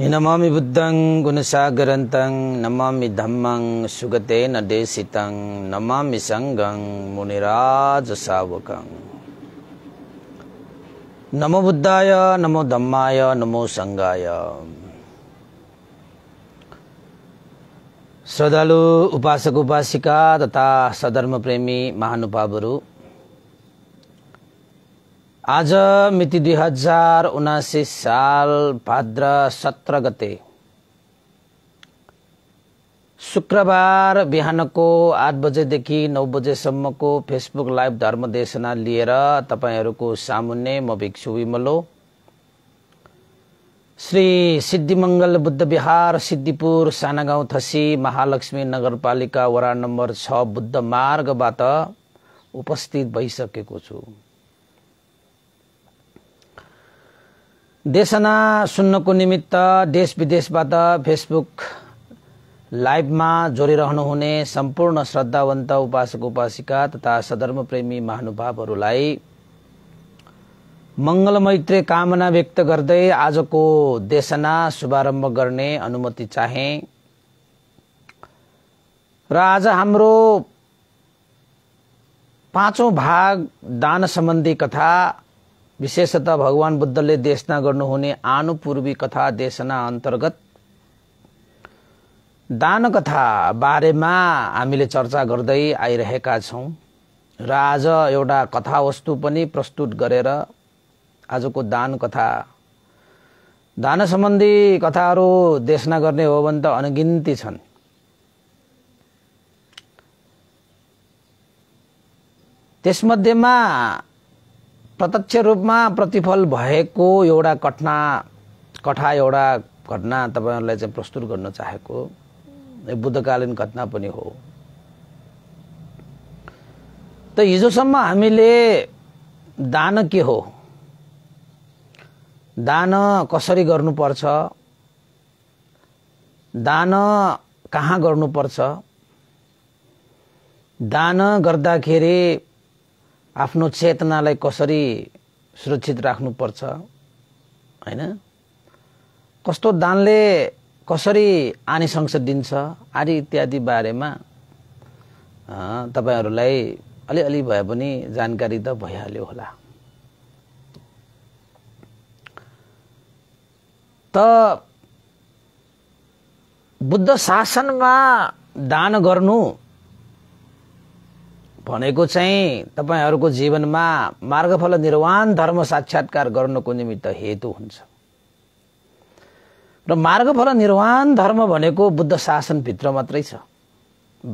नमामि बुद्धं गुणसागरन्तं नमामि धम्मं सुगतेन देशितं नमामि सङ्गं मुनिराजसावकं नमो बुद्धाय नमो धम्माय नमो सङ्गाय श्रद्धालु उपासक उपासिका तथा सधर्मप्रेमी महानुभावहरू आज मिति दुई हजार उनासी साल भाद्र सत्र गते शुक्रबार बिहानको आठ बजेदेखि नौ बजेसम्मको फेसबुक लाइभ धर्मदेशना लिएर तपाईँहरूको सामुन्ने म भिक्षु विमलो श्री सिद्धिमङ्गल बुद्ध विहार सिद्धिपुर सानागाउँ थसी महालक्ष्मी नगरपालिका वडा नम्बर छ बुद्ध मार्गबाट उपस्थित भइसकेको छु देशना सुन्नको निमित्त देश विदेशबाट फेसबुक लाइभमा जोडिरहनुहुने सम्पूर्ण श्रद्धावन्त उपासक उपासिका तथा सदर्म प्रेमी महानुभावहरूलाई मङ्गलमैत्री कामना व्यक्त गर्दै आजको देशना शुभारम्भ गर्ने अनुमति चाहे र आज हाम्रो पाँचौँ भाग दान सम्बन्धी कथा विशेषतः भगवान बुद्धले देशना गर्नुहुने आनुपूर्वी कथा देशना अन्तर्गत दान कथा बारेमा हामीले चर्चा गर्दै आइरहेका छौँ र आज एउटा कथावस्तु पनि प्रस्तुत गरेर आजको दान कथा दान सम्बन्धी कथाहरू देशना गर्ने हो भने त अनगिन्ती छन् त्यसमध्येमा प्रत्यक्ष रूपमा प्रतिफल भएको एउटा घटना कथा एउटा घटना तपाईँहरूलाई चाहिँ प्रस्तुत गर्न चाहेको बुद्धकालीन घटना पनि हो त हिजोसम्म हामीले दान के हो दान कसरी गर्नुपर्छ दान कहाँ गर्नुपर्छ दान गर्दाखेरि आफ्नो चेतनालाई कसरी सुरक्षित राख्नुपर्छ होइन कस्तो दानले कसरी आनिसंश दिन्छ आदि इत्यादि बारेमा तपाईँहरूलाई अलिअलि भए पनि जानकारी त भइहाल्यो होला त बुद्ध शासनमा दान गर्नु भनेको चाहिँ तपाईँहरूको जीवनमा मार्गफल निर्वाण धर्म साक्षात्कार गर्नको निमित्त हेतु हुन्छ र मार्गफल निर्वाण धर्म भनेको बुद्ध शासनभित्र मात्रै छ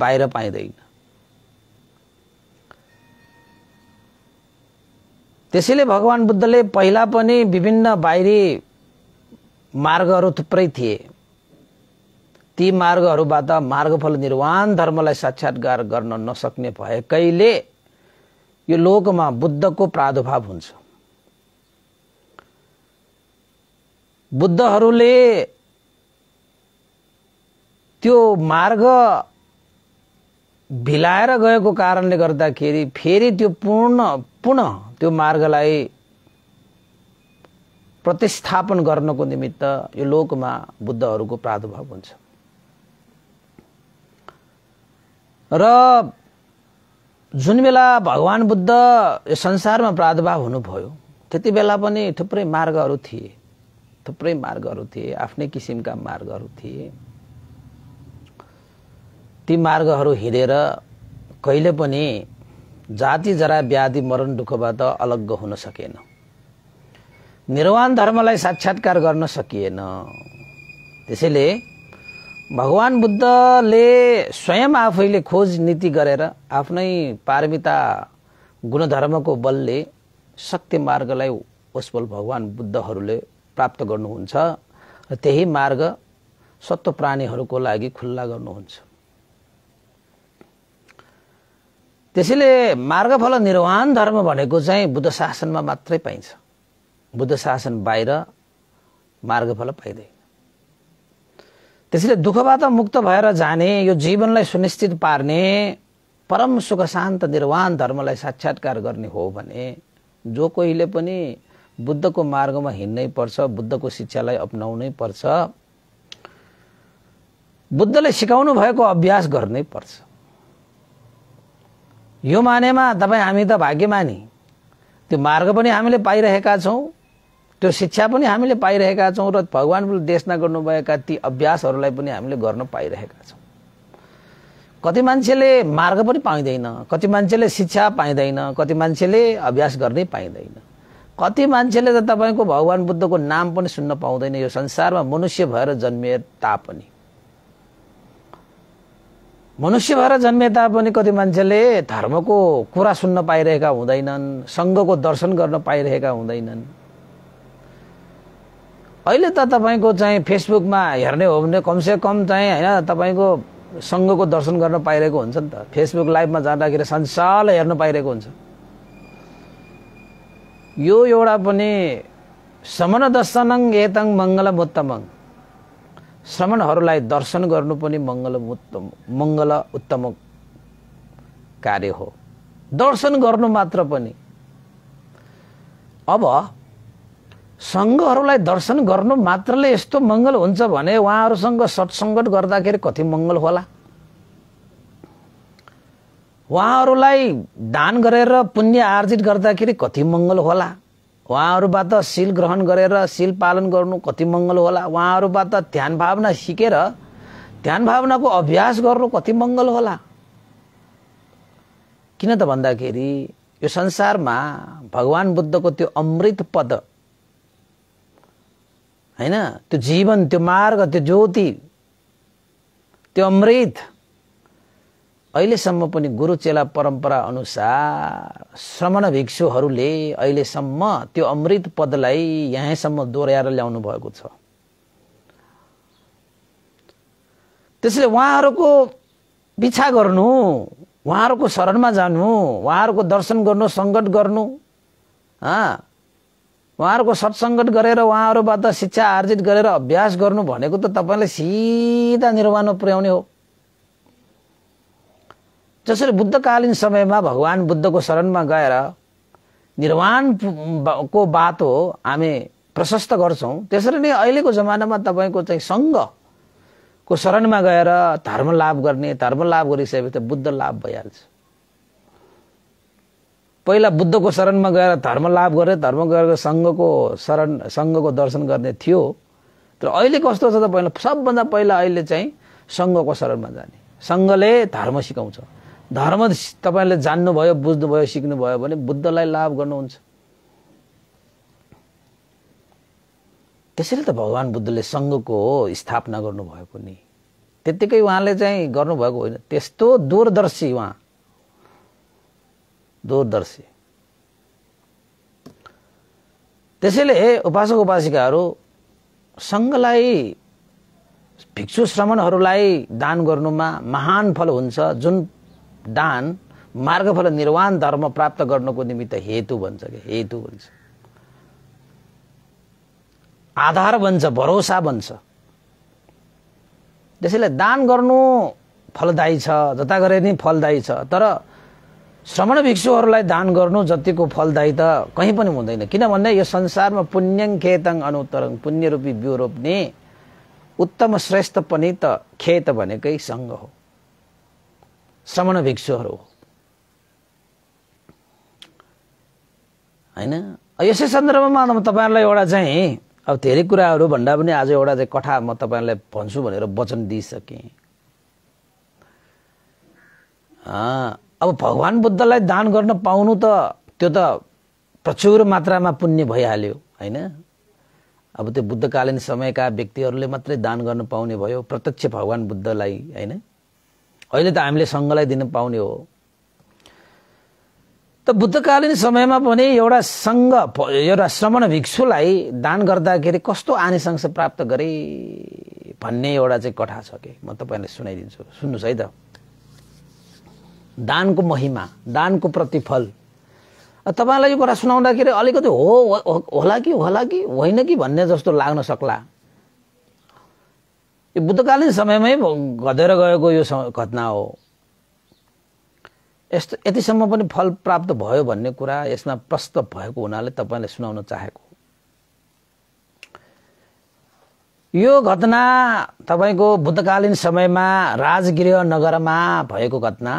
बाहिर पाइँदैन त्यसैले भगवान् बुद्धले पहिला पनि विभिन्न बाहिरी मार्गहरू थुप्रै थिए ती मार्गहरूबाट मार्गफल निर्वाण धर्मलाई साक्षात्कार गर्न नसक्ने भएकैले यो लोकमा बुद्धको प्रादुर्भाव हुन्छ बुद्धहरूले त्यो मार्ग भिलाएर गएको कारणले गर्दाखेरि फेरि त्यो पूर्ण पुनः त्यो मार्गलाई प्रतिस्थापन गर्नको निमित्त यो लोकमा बुद्धहरूको प्रादुर्भाव हुन्छ र जुन बेला भगवान् बुद्ध यो संसारमा प्रादुर्भाव हुनुभयो त्यति बेला पनि थुप्रै मार्गहरू थिए थुप्रै मार्गहरू थिए आफ्नै किसिमका मार्गहरू थिए ती मार्गहरू हिँडेर कहिले पनि जाति जरा व्याधि मरण दुःखबाट अलग्ग हुन सकेन निर्वाण धर्मलाई साक्षात्कार गर्न सकिएन त्यसैले भगवान् बुद्धले स्वयं आफैले खोज नीति गरेर आफ्नै पारमिता गुणधर्मको बलले सत्य मार्गलाई उसबल भगवान् बुद्धहरूले प्राप्त गर्नुहुन्छ र त्यही मार्ग सत्व प्राणीहरूको लागि खुल्ला गर्नुहुन्छ त्यसैले मार्गफल निर्वाण धर्म भनेको चाहिँ बुद्ध शासनमा मात्रै पाइन्छ बुद्ध शासन बाहिर मार्गफल पाइँदैन त्यसैले दुःखबाट मुक्त भएर जाने यो जीवनलाई सुनिश्चित पार्ने परम सुख शान्त निर्वाण धर्मलाई साक्षात्कार गर्ने हो भने जो कोहीले पनि बुद्धको मार्गमा हिँड्नै पर्छ बुद्धको शिक्षालाई अप्नाउनै पर्छ बुद्धले सिकाउनु भएको अभ्यास गर्नै पर्छ यो मानेमा तपाईँ हामी त भाग्यमानी त्यो मार्ग पनि हामीले पाइरहेका छौँ त्यो शिक्षा पनि हामीले पाइरहेका छौँ र भगवान्ले देशना गर्नुभएका ती अभ्यासहरूलाई पनि हामीले गर्न पाइरहेका छौँ कति मान्छेले मार्ग पनि पाइँदैन कति मान्छेले शिक्षा पाइँदैन कति मान्छेले अभ्यास गर्नै पाइँदैन कति मान्छेले त तपाईँको भगवान् बुद्धको नाम पनि सुन्न पाउँदैन यो संसारमा मनुष्य भएर जन्मिए तापनि मनुष्य भएर जन्मिए तापनि कति मान्छेले धर्मको कुरा सुन्न पाइरहेका हुँदैनन् सङ्घको दर्शन गर्न पाइरहेका हुँदैनन् अहिले त तपाईँको चाहिँ फेसबुकमा हेर्ने हो भने कमसे कम चाहिँ होइन तपाईँको सङ्घको दर्शन गर्न पाइरहेको हुन्छ नि त फेसबुक लाइभमा जाँदाखेरि संसार हेर्न पाइरहेको हुन्छ यो एउटा पनि श्रमण दर्शनङ एतङ मङ्गलमुत्तमङ श्रमणहरूलाई दर्शन गर्नु पनि मङ्गल मङ्गल उत्तम कार्य हो दर्शन गर्नु मात्र पनि अब सङ्घहरूलाई दर्शन गर्नु मात्रले यस्तो मङ्गल हुन्छ भने उहाँहरूसँग सत्सङ्गत गर्दाखेरि कति मङ्गल होला उहाँहरूलाई दान गरेर पुण्य आर्जित गर्दाखेरि कति मङ्गल होला उहाँहरूबाट शिल ग्रहण गरेर शिल पालन गर्नु कति मङ्गल होला उहाँहरूबाट ध्यान भावना सिकेर ध्यान भावनाको अभ्यास गर्नु कति मङ्गल होला किन त भन्दाखेरि यो संसारमा भगवान् बुद्धको त्यो अमृत पद होइन त्यो जीवन त्यो मार्ग त्यो ज्योति त्यो अमृत अहिलेसम्म पनि गुरु चेला परम्परा अनुसार श्रमण भिक्षुहरूले अहिलेसम्म त्यो अमृत पदलाई यहाँसम्म दोहोऱ्याएर ल्याउनु भएको छ त्यसले उहाँहरूको पिछा गर्नु उहाँहरूको शरणमा जानु उहाँहरूको दर्शन गर्नु सङ्कट गर्नु उहाँहरूको सत्सङ्गत गरेर उहाँहरूबाट शिक्षा आर्जित गरेर अभ्यास गर्नु भनेको त तपाईँलाई सिधा निर्वाणमा पुर्याउने हो जसरी बुद्धकालीन समयमा भगवान् बुद्धको शरणमा गएर निर्वाणको बाटो बात हो हामी प्रशस्त गर्छौँ त्यसरी नै अहिलेको जमानामा तपाईँको चाहिँ सङ्घको शरणमा गएर धर्म लाभ गर्ने धर्म लाभ गरिसकेपछि बुद्ध लाभ भइहाल्छ पहिला बुद्धको शरणमा गएर धर्म लाभ गरेर धर्म गरेर सङ्घको शरण सङ्घको दर्शन गर्ने थियो तर अहिले कस्तो छ त पहिला सबभन्दा पहिला अहिले चाहिँ सङ्घको शरणमा जाने सङ्घले धर्म सिकाउँछ धर्म तपाईँले जान्नुभयो बुझ्नुभयो सिक्नुभयो भने बुद्धलाई लाभ गर्नुहुन्छ त्यसरी त भगवान् बुद्धले सङ्घको स्थापना गर्नुभएको नि त्यत्तिकै उहाँले चाहिँ गर्नुभएको होइन त्यस्तो दूरदर्शी उहाँ दूरदर्शी त्यसैले उपासक उपासिकाहरू सङ्घलाई भिक्षु श्रमणहरूलाई दान गर्नुमा महान फल हुन्छ जुन दान मार्गफल निर्वाण धर्म प्राप्त गर्नुको निमित्त हेतु भन्छ कि हेतु भन्छ आधार बन्छ भरोसा बन्छ त्यसैले दान गर्नु फलदायी छ जता गरे नि फलदायी छ तर श्रमण भिक्षुहरूलाई दान गर्नु जतिको फलदायी त कहीँ पनि हुँदैन किनभने यो संसारमा पुण्यङ खेतङ अनुत्तरङ पुण्यरूपी बिउ रोप्ने उत्तम श्रेष्ठ पनि त खेत भनेकै सङ्घ हो श्रमण भिक्षुहरू हो होइन यसै सन्दर्भमा म तपाईँहरूलाई एउटा चाहिँ अब धेरै कुराहरू भन्दा पनि आज एउटा चाहिँ कठा म तपाईँहरूलाई भन्छु भनेर वचन दिइसकेँ अब भगवान् बुद्धलाई दान गर्न पाउनु त त्यो त प्रचुर मात्रामा पुण्य भइहाल्यो होइन अब त्यो बुद्धकालीन समयका व्यक्तिहरूले मात्रै दान गर्न पाउने भयो प्रत्यक्ष भगवान् बुद्धलाई होइन अहिले त हामीले सङ्घलाई दिन पाउने हो त बुद्धकालीन समयमा पनि एउटा सङ्घ एउटा श्रमण भिक्षुलाई दान गर्दाखेरि कस्तो आनिसंश प्राप्त गरे भन्ने एउटा चाहिँ कथा छ कि म तपाईँलाई सुनाइदिन्छु सुन्नुहोस् है त दानको महिमा दानको प्रतिफल तपाईँलाई यो कुरा सुनाउँदाखेरि अलिकति हो होला कि होला कि होइन कि भन्ने जस्तो लाग्न सक्ला यो बुद्धकालीन समयमै घटेर गएको यो घटना हो यस्तो यतिसम्म पनि फल प्राप्त भयो भन्ने कुरा यसमा प्रस्त भएको हुनाले तपाईँले सुनाउन चाहेको यो घटना तपाईँको बुद्धकालीन समयमा राजगृह नगरमा भएको घटना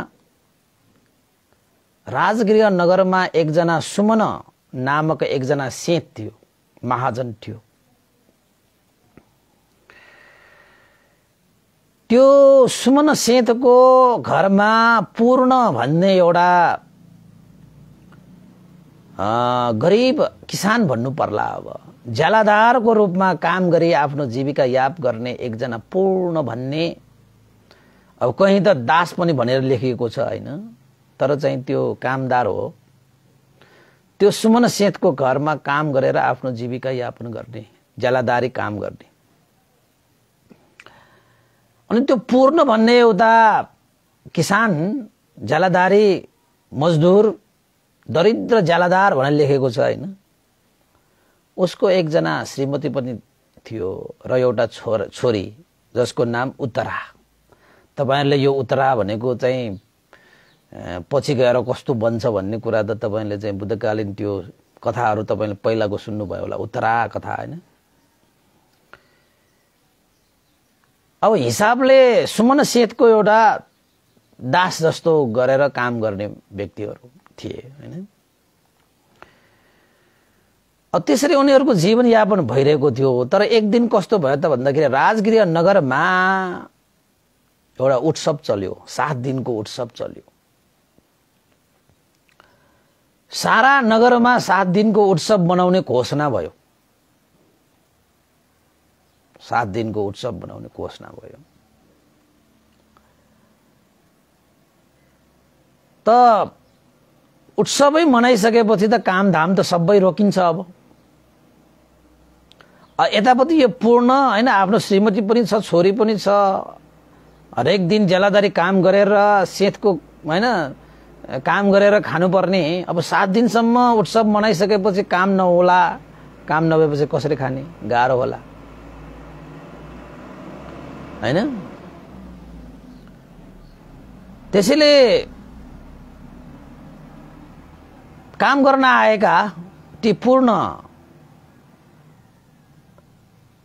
राजगृह नगरमा एकजना सुमन नामक एकजना सेत थियो महाजन थियो त्यो सुमन सेतको घरमा पूर्ण भन्ने एउटा गरिब किसान भन्नु पर्ला अब ज्यालादारको रूपमा काम गरी आफ्नो जीविका याप गर्ने एकजना पूर्ण भन्ने अब कहीँ त दास पनि भनेर लेखिएको छ होइन तर चाहिँ त्यो कामदार हो त्यो सुमन सेतको घरमा काम गरेर आफ्नो जीविका यापन गर्ने ज्यालादारी काम गर्ने अनि त्यो पूर्ण भन्ने एउटा किसान ज्यालादारी मजदुर दरिद्र ज्यालादार भनेर लेखेको छ होइन उसको एकजना श्रीमती पनि थियो र एउटा छोरा छोरी जसको नाम उत्तरा तपाईँहरूले यो उत्तरा भनेको चाहिँ पछि गएर कस्तो बन्छ भन्ने कुरा त तपाईँले चाहिँ बुद्धकालीन त्यो कथाहरू तपाईँले पहिलाको सुन्नुभयो होला उत्तरा कथा होइन अब हिसाबले सुमन सेतको एउटा दास जस्तो गरेर काम गर्ने व्यक्तिहरू थिए होइन त्यसरी उनीहरूको जीवनयापन भइरहेको थियो तर एक दिन कस्तो भयो त भन्दाखेरि राजगृह नगरमा एउटा उत्सव चल्यो सात दिनको उत्सव चल्यो सारा नगरमा सात दिनको उत्सव मनाउने घोषणा भयो सात दिनको उत्सव बनाउने घोषणा भयो त उत्सवै मनाइसकेपछि त कामधाम त सबै रोकिन्छ अब यतापट्टि यो पूर्ण होइन आफ्नो श्रीमती पनि छ छोरी पनि छ हरेक दिन जेलादारी काम गरेर सेतको होइन काम गरेर खानुपर्ने अब सात दिनसम्म उत्सव मनाइसकेपछि काम नहोला काम नभएपछि कसरी खाने गाह्रो होला होइन त्यसैले काम गर्न आएका ती पूर्ण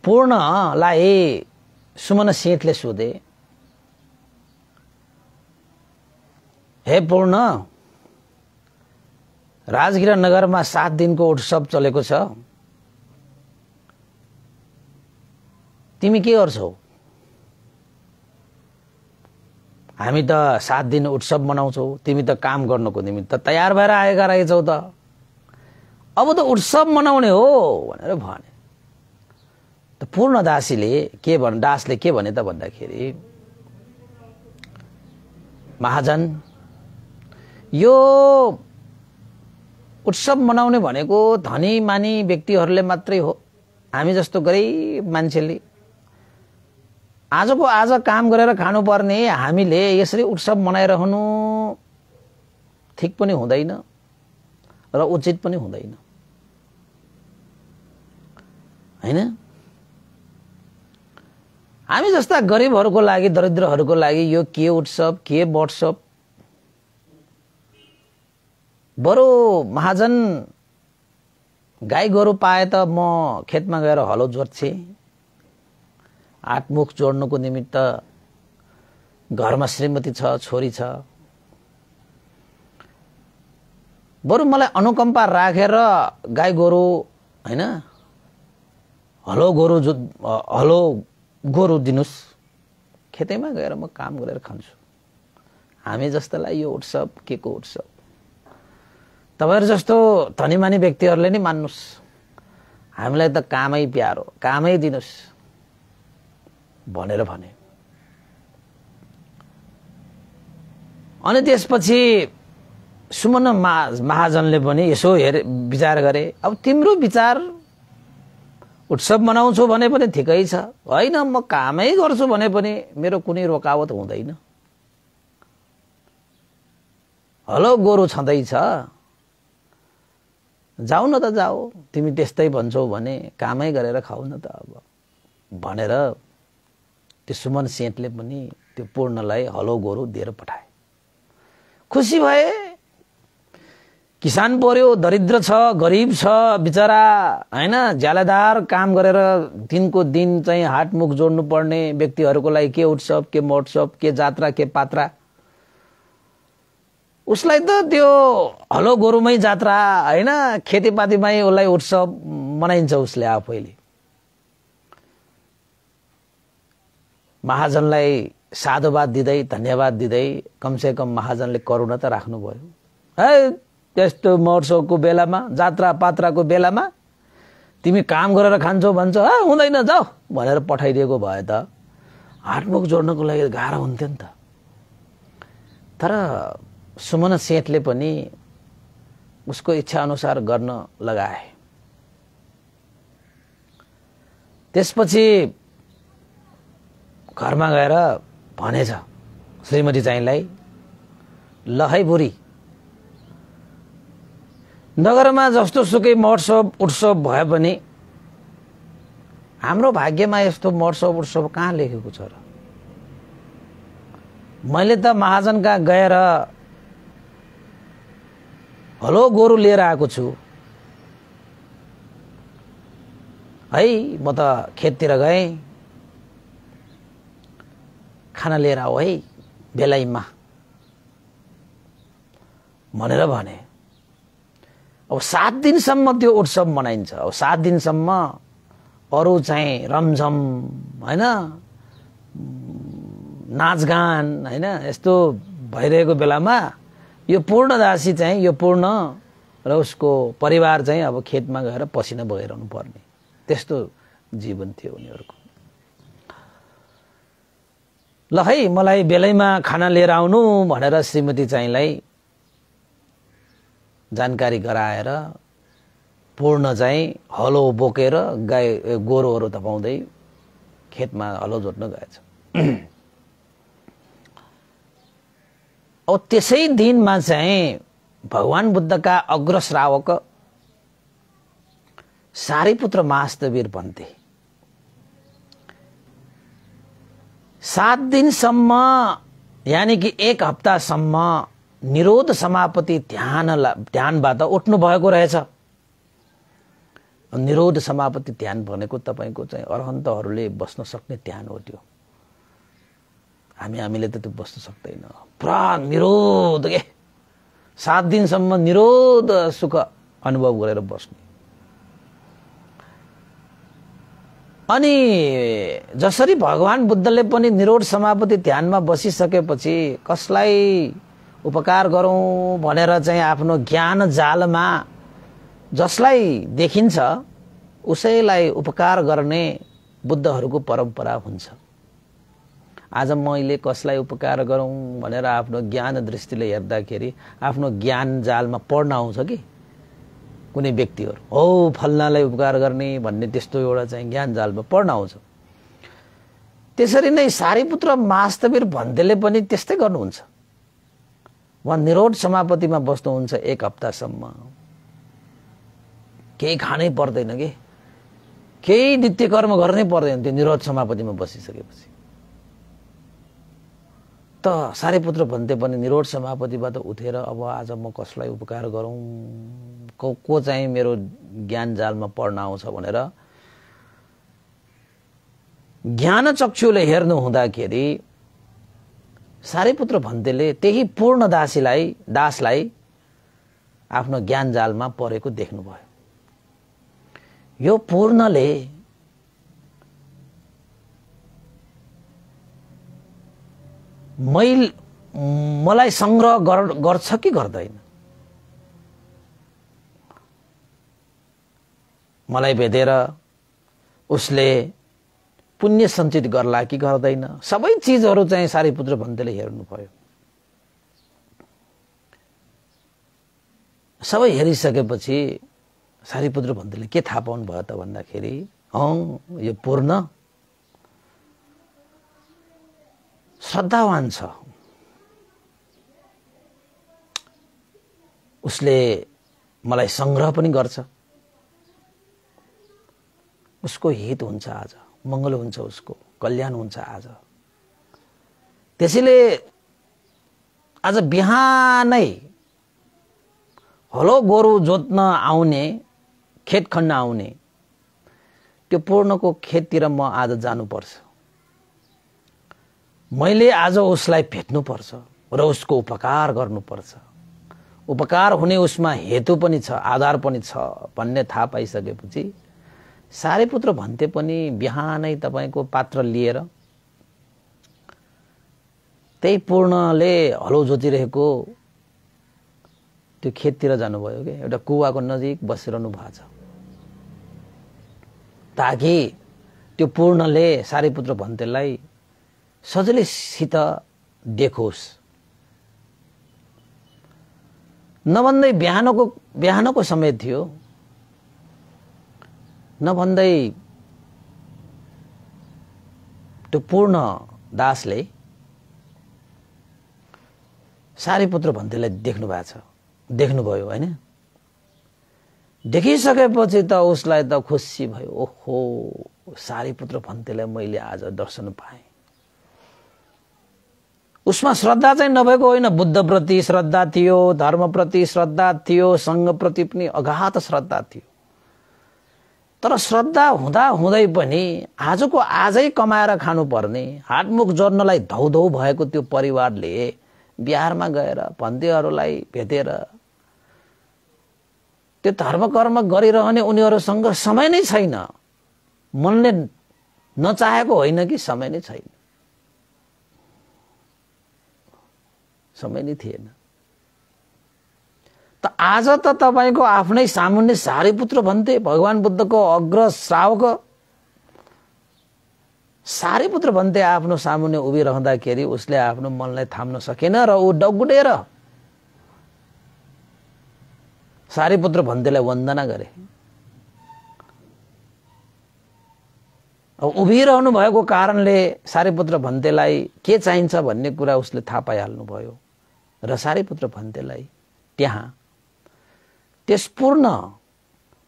पूर्णलाई सुमन सेठले सोधे हे पूर्ण राजगिरा नगरमा सात दिनको उत्सव चलेको छ तिमी के गर्छौ हामी त सात दिन उत्सव मनाउँछौ तिमी त काम गर्नुको निमित्त तयार भएर आएका रहेछौ त अब त उत्सव मनाउने हो भनेर भने त दासीले के भन् दासले के भने त भन्दाखेरि महाजन यो उत्सव मनाउने भनेको धनी मानी व्यक्तिहरूले मात्रै हो हामी जस्तो गरिब मान्छेले आजको आज काम गरेर खानुपर्ने हामीले यसरी उत्सव मनाइरहनु ठिक पनि हुँदैन र उचित पनि हुँदैन होइन हामी जस्ता गरिबहरूको लागि दरिद्रहरूको लागि यो के उत्सव के वर्षप बरु महाजन गाई गोरु पाए त म खेतमा गएर हलो जोत्छे आत्मुख जोड्नुको निमित्त घरमा श्रीमती छ छोरी छ बरु मलाई अनुकम्पा राखेर रा, गाई गोरु होइन हलो गोरु जो हलो गोरु दिनुहोस् खेतैमा गएर म काम गरेर खान्छु हामी जस्तोलाई यो उत्सव के को उत्सव तपाईँहरू जस्तो धनीमानी व्यक्तिहरूले नि मान्नुहोस् हामीलाई त कामै प्यारो कामै दिनुहोस् भनेर भने अनि त्यसपछि सुमन महा महाजनले पनि यसो हेरे विचार गरे अब तिम्रो विचार उत्सव मनाउँछु भने पनि ठिकै छ होइन म कामै गर्छु भने पनि मेरो कुनै रोकावट हुँदैन हलो गोरु छँदैछ जाऊ न त जाऊ तिमी त्यस्तै भन्छौ भने कामै गरेर खाऊ न त अब भनेर त्यो सुमन सेठले पनि त्यो पूर्णलाई हलो गोरु दिएर पठाए खुसी भए किसान पऱ्यो दरिद्र छ गरिब छ बिचरा होइन ज्यालादार काम गरेर दिनको दिन चाहिँ हाटमुख जोड्नु पर्ने व्यक्तिहरूको लागि के उत्सव के महोत्सव के जात्रा के पात्रा उसलाई त त्यो हलो गोरुमै जात्रा होइन खेतीपातीमै उसलाई उत्सव मनाइन्छ उसले आफैले महाजनलाई साधुवाद दिँदै धन्यवाद दिँदै कमसेकम महाजनले करुणा त राख्नुभयो है त्यस्तो महोत्सवको बेलामा जात्रा पात्राको बेलामा तिमी काम गरेर खान्छौ भन्छौ है हुँदैन जाऊ भनेर पठाइदिएको भए त हाटमुख जोड्नको लागि गाह्रो हुन्थ्यो नि त तर सुमन सेठले पनि उसको इच्छा अनुसार गर्न लगाए त्यसपछि घरमा गएर भनेछ श्रीमती चाहिँलाई ल है बुढी नगरमा जस्तो सुकै महोत्सव उत्सव भए पनि हाम्रो भाग्यमा यस्तो महोत्सव उत्सव कहाँ लेखेको छ र मैले त महाजनका गएर हलो गोरु लिएर आएको छु है म त खेततिर गएँ खाना लिएर आऊ है बेलाइमा भनेर भने अब सात दिनसम्म त्यो उत्सव मनाइन्छ अब सात दिनसम्म अरू चाहिँ रमझम होइन नाचगान होइन यस्तो भइरहेको बेलामा यो पूर्ण दासी चाहिँ यो पूर्ण र उसको परिवार चाहिँ अब खेतमा गएर पसिना बगिरहनु पर्ने त्यस्तो जीवन थियो उनीहरूको ल है मलाई बेलैमा खाना लिएर आउनु भनेर श्रीमती चाहिँलाई जानकारी गराएर पूर्ण चाहिँ हलो बोकेर गाई गोरुहरू धपाउँदै खेतमा हलो जोत्न गएछ अब त्यसै दिनमा चाहिँ भगवान् बुद्धका अग्रश्रावक सारीपुत्र महास्तवीर भन्थे सात दिनसम्म यानि कि एक हप्तासम्म निरोध समापति ध्यान ध्यानबाट उठ्नु भएको रहेछ निरोध समापति ध्यान भनेको तपाईँको चाहिँ अरहन्तहरूले बस्न सक्ने ध्यान हो त्यो हामी हामीले त त्यो बस्न सक्दैन पुरा निरोध के सात दिनसम्म निरोध सुख अनुभव गरेर बस्ने अनि जसरी भगवान् बुद्धले पनि निरोध समापति ध्यानमा बसिसकेपछि कसलाई उपकार गरौँ भनेर चाहिँ आफ्नो ज्ञान जालमा जसलाई देखिन्छ उसैलाई उपकार गर्ने बुद्धहरूको परम्परा हुन्छ आज मैले कसलाई उपकार गरौँ भनेर आफ्नो ज्ञान दृष्टिले हेर्दाखेरि आफ्नो ज्ञान जालमा पढ्न आउँछ कि कुनै व्यक्तिहरू हो फल्नालाई उपकार गर्ने भन्ने त्यस्तो एउटा चाहिँ ज्ञान जालमा पढ्न आउँछ त्यसरी नै सारीपुत्र मास्तवीर भन्देले पनि त्यस्तै गर्नुहुन्छ उहाँ निरोध समापत्तिमा बस्नुहुन्छ एक हप्तासम्म केही खानै पर्दैन कि केही कर्म गर्नै पर्दैन त्यो निरोध समापत्तिमा बसिसकेपछि त पुत्र भन्थे पनि निरोड सभापतिबाट उठेर अब आज म कसलाई उपकार गरौँ को को चाहिँ मेरो ज्ञान जालमा पर्न आउँछ भनेर ज्ञान चक्षुले हेर्नु हुँदाखेरि पुत्र भन्थेले त्यही पूर्ण दासीलाई दासलाई आफ्नो ज्ञान जालमा परेको देख्नुभयो यो पूर्णले मैले मलाई सङ्ग्रह गर्छ कि गर्दैन मलाई भेदेर उसले पुण्य सञ्चित गर्ला कि गर्दैन सबै चिजहरू चाहिँ सारीपुत्र भन्तेले हेर्नुभयो सबै हेरिसकेपछि सारीपुत्र भन्तेले के थाहा भयो त भन्दाखेरि हङ यो पूर्ण श्रद्धावान छ उसले मलाई सङ्ग्रह पनि गर्छ उसको हित हुन्छ आज मङ्गल हुन्छ उसको कल्याण हुन्छ आज त्यसैले आज बिहानै हलो गोरु जोत्न आउने खेत खन्न आउने त्यो पूर्णको खेततिर म आज जानुपर्छ मैले आज उसलाई भेट्नुपर्छ र उसको उपकार गर्नुपर्छ उपकार हुने उसमा हेतु पनि छ आधार पनि छ भन्ने थाहा पाइसकेपछि सारे पुत्र भन्थे पनि बिहानै तपाईँको पात्र लिएर त्यही पूर्णले हलो जोतिरहेको त्यो खेततिर जानुभयो कि एउटा कुवाको नजिक बसिरहनु भएको छ ताकि त्यो पूर्णले पुत्र भन्तेलाई सजिलैसित देखोस् नभन्दै बिहानको बिहानको समय थियो नभन्दै त्यो पूर्ण दासले सारीपुत्र भन्तेलाई देख्नु भएको छ देख्नुभयो होइन देखिसकेपछि त उसलाई त खुसी भयो ओहो सारीपुत्र भन्थेलाई मैले आज दर्शन पाएँ उसमा श्रद्धा चाहिँ नभएको होइन बुद्धप्रति श्रद्धा थियो धर्मप्रति श्रद्धा थियो सङ्घप्रति पनि अगाध श्रद्धा थियो तर श्रद्धा हुँदा हुँदै पनि आजको आजै कमाएर खानुपर्ने हातमुख जोड्नलाई धौधौ भएको त्यो परिवारले बिहारमा गएर भन्देहरूलाई भेटेर त्यो धर्म कर्म गरिरहने उनीहरूसँग समय नै छैन मनले नचाहेको होइन कि समय नै छैन समय नै थिएन त आज त तपाईँको आफ्नै सामुन्ने सारीपुत्र भन्थे भगवान् बुद्धको अग्र श्रावक सारीपुत्र भन्थे आफ्नो सामुन्ने उभिरहँदाखेरि उसले आफ्नो मनलाई थाम्न सकेन र ऊ डगुडेर सारीपुत्र भन्तेलाई वन्दना गरे उभिरहनु भएको कारणले सारीपुत्र भन्तेलाई के चाहिन्छ भन्ने कुरा उसले थाहा पाइहाल्नुभयो र सारिपुत्र भन्थेलाई त्यहाँ त्यस पूर्ण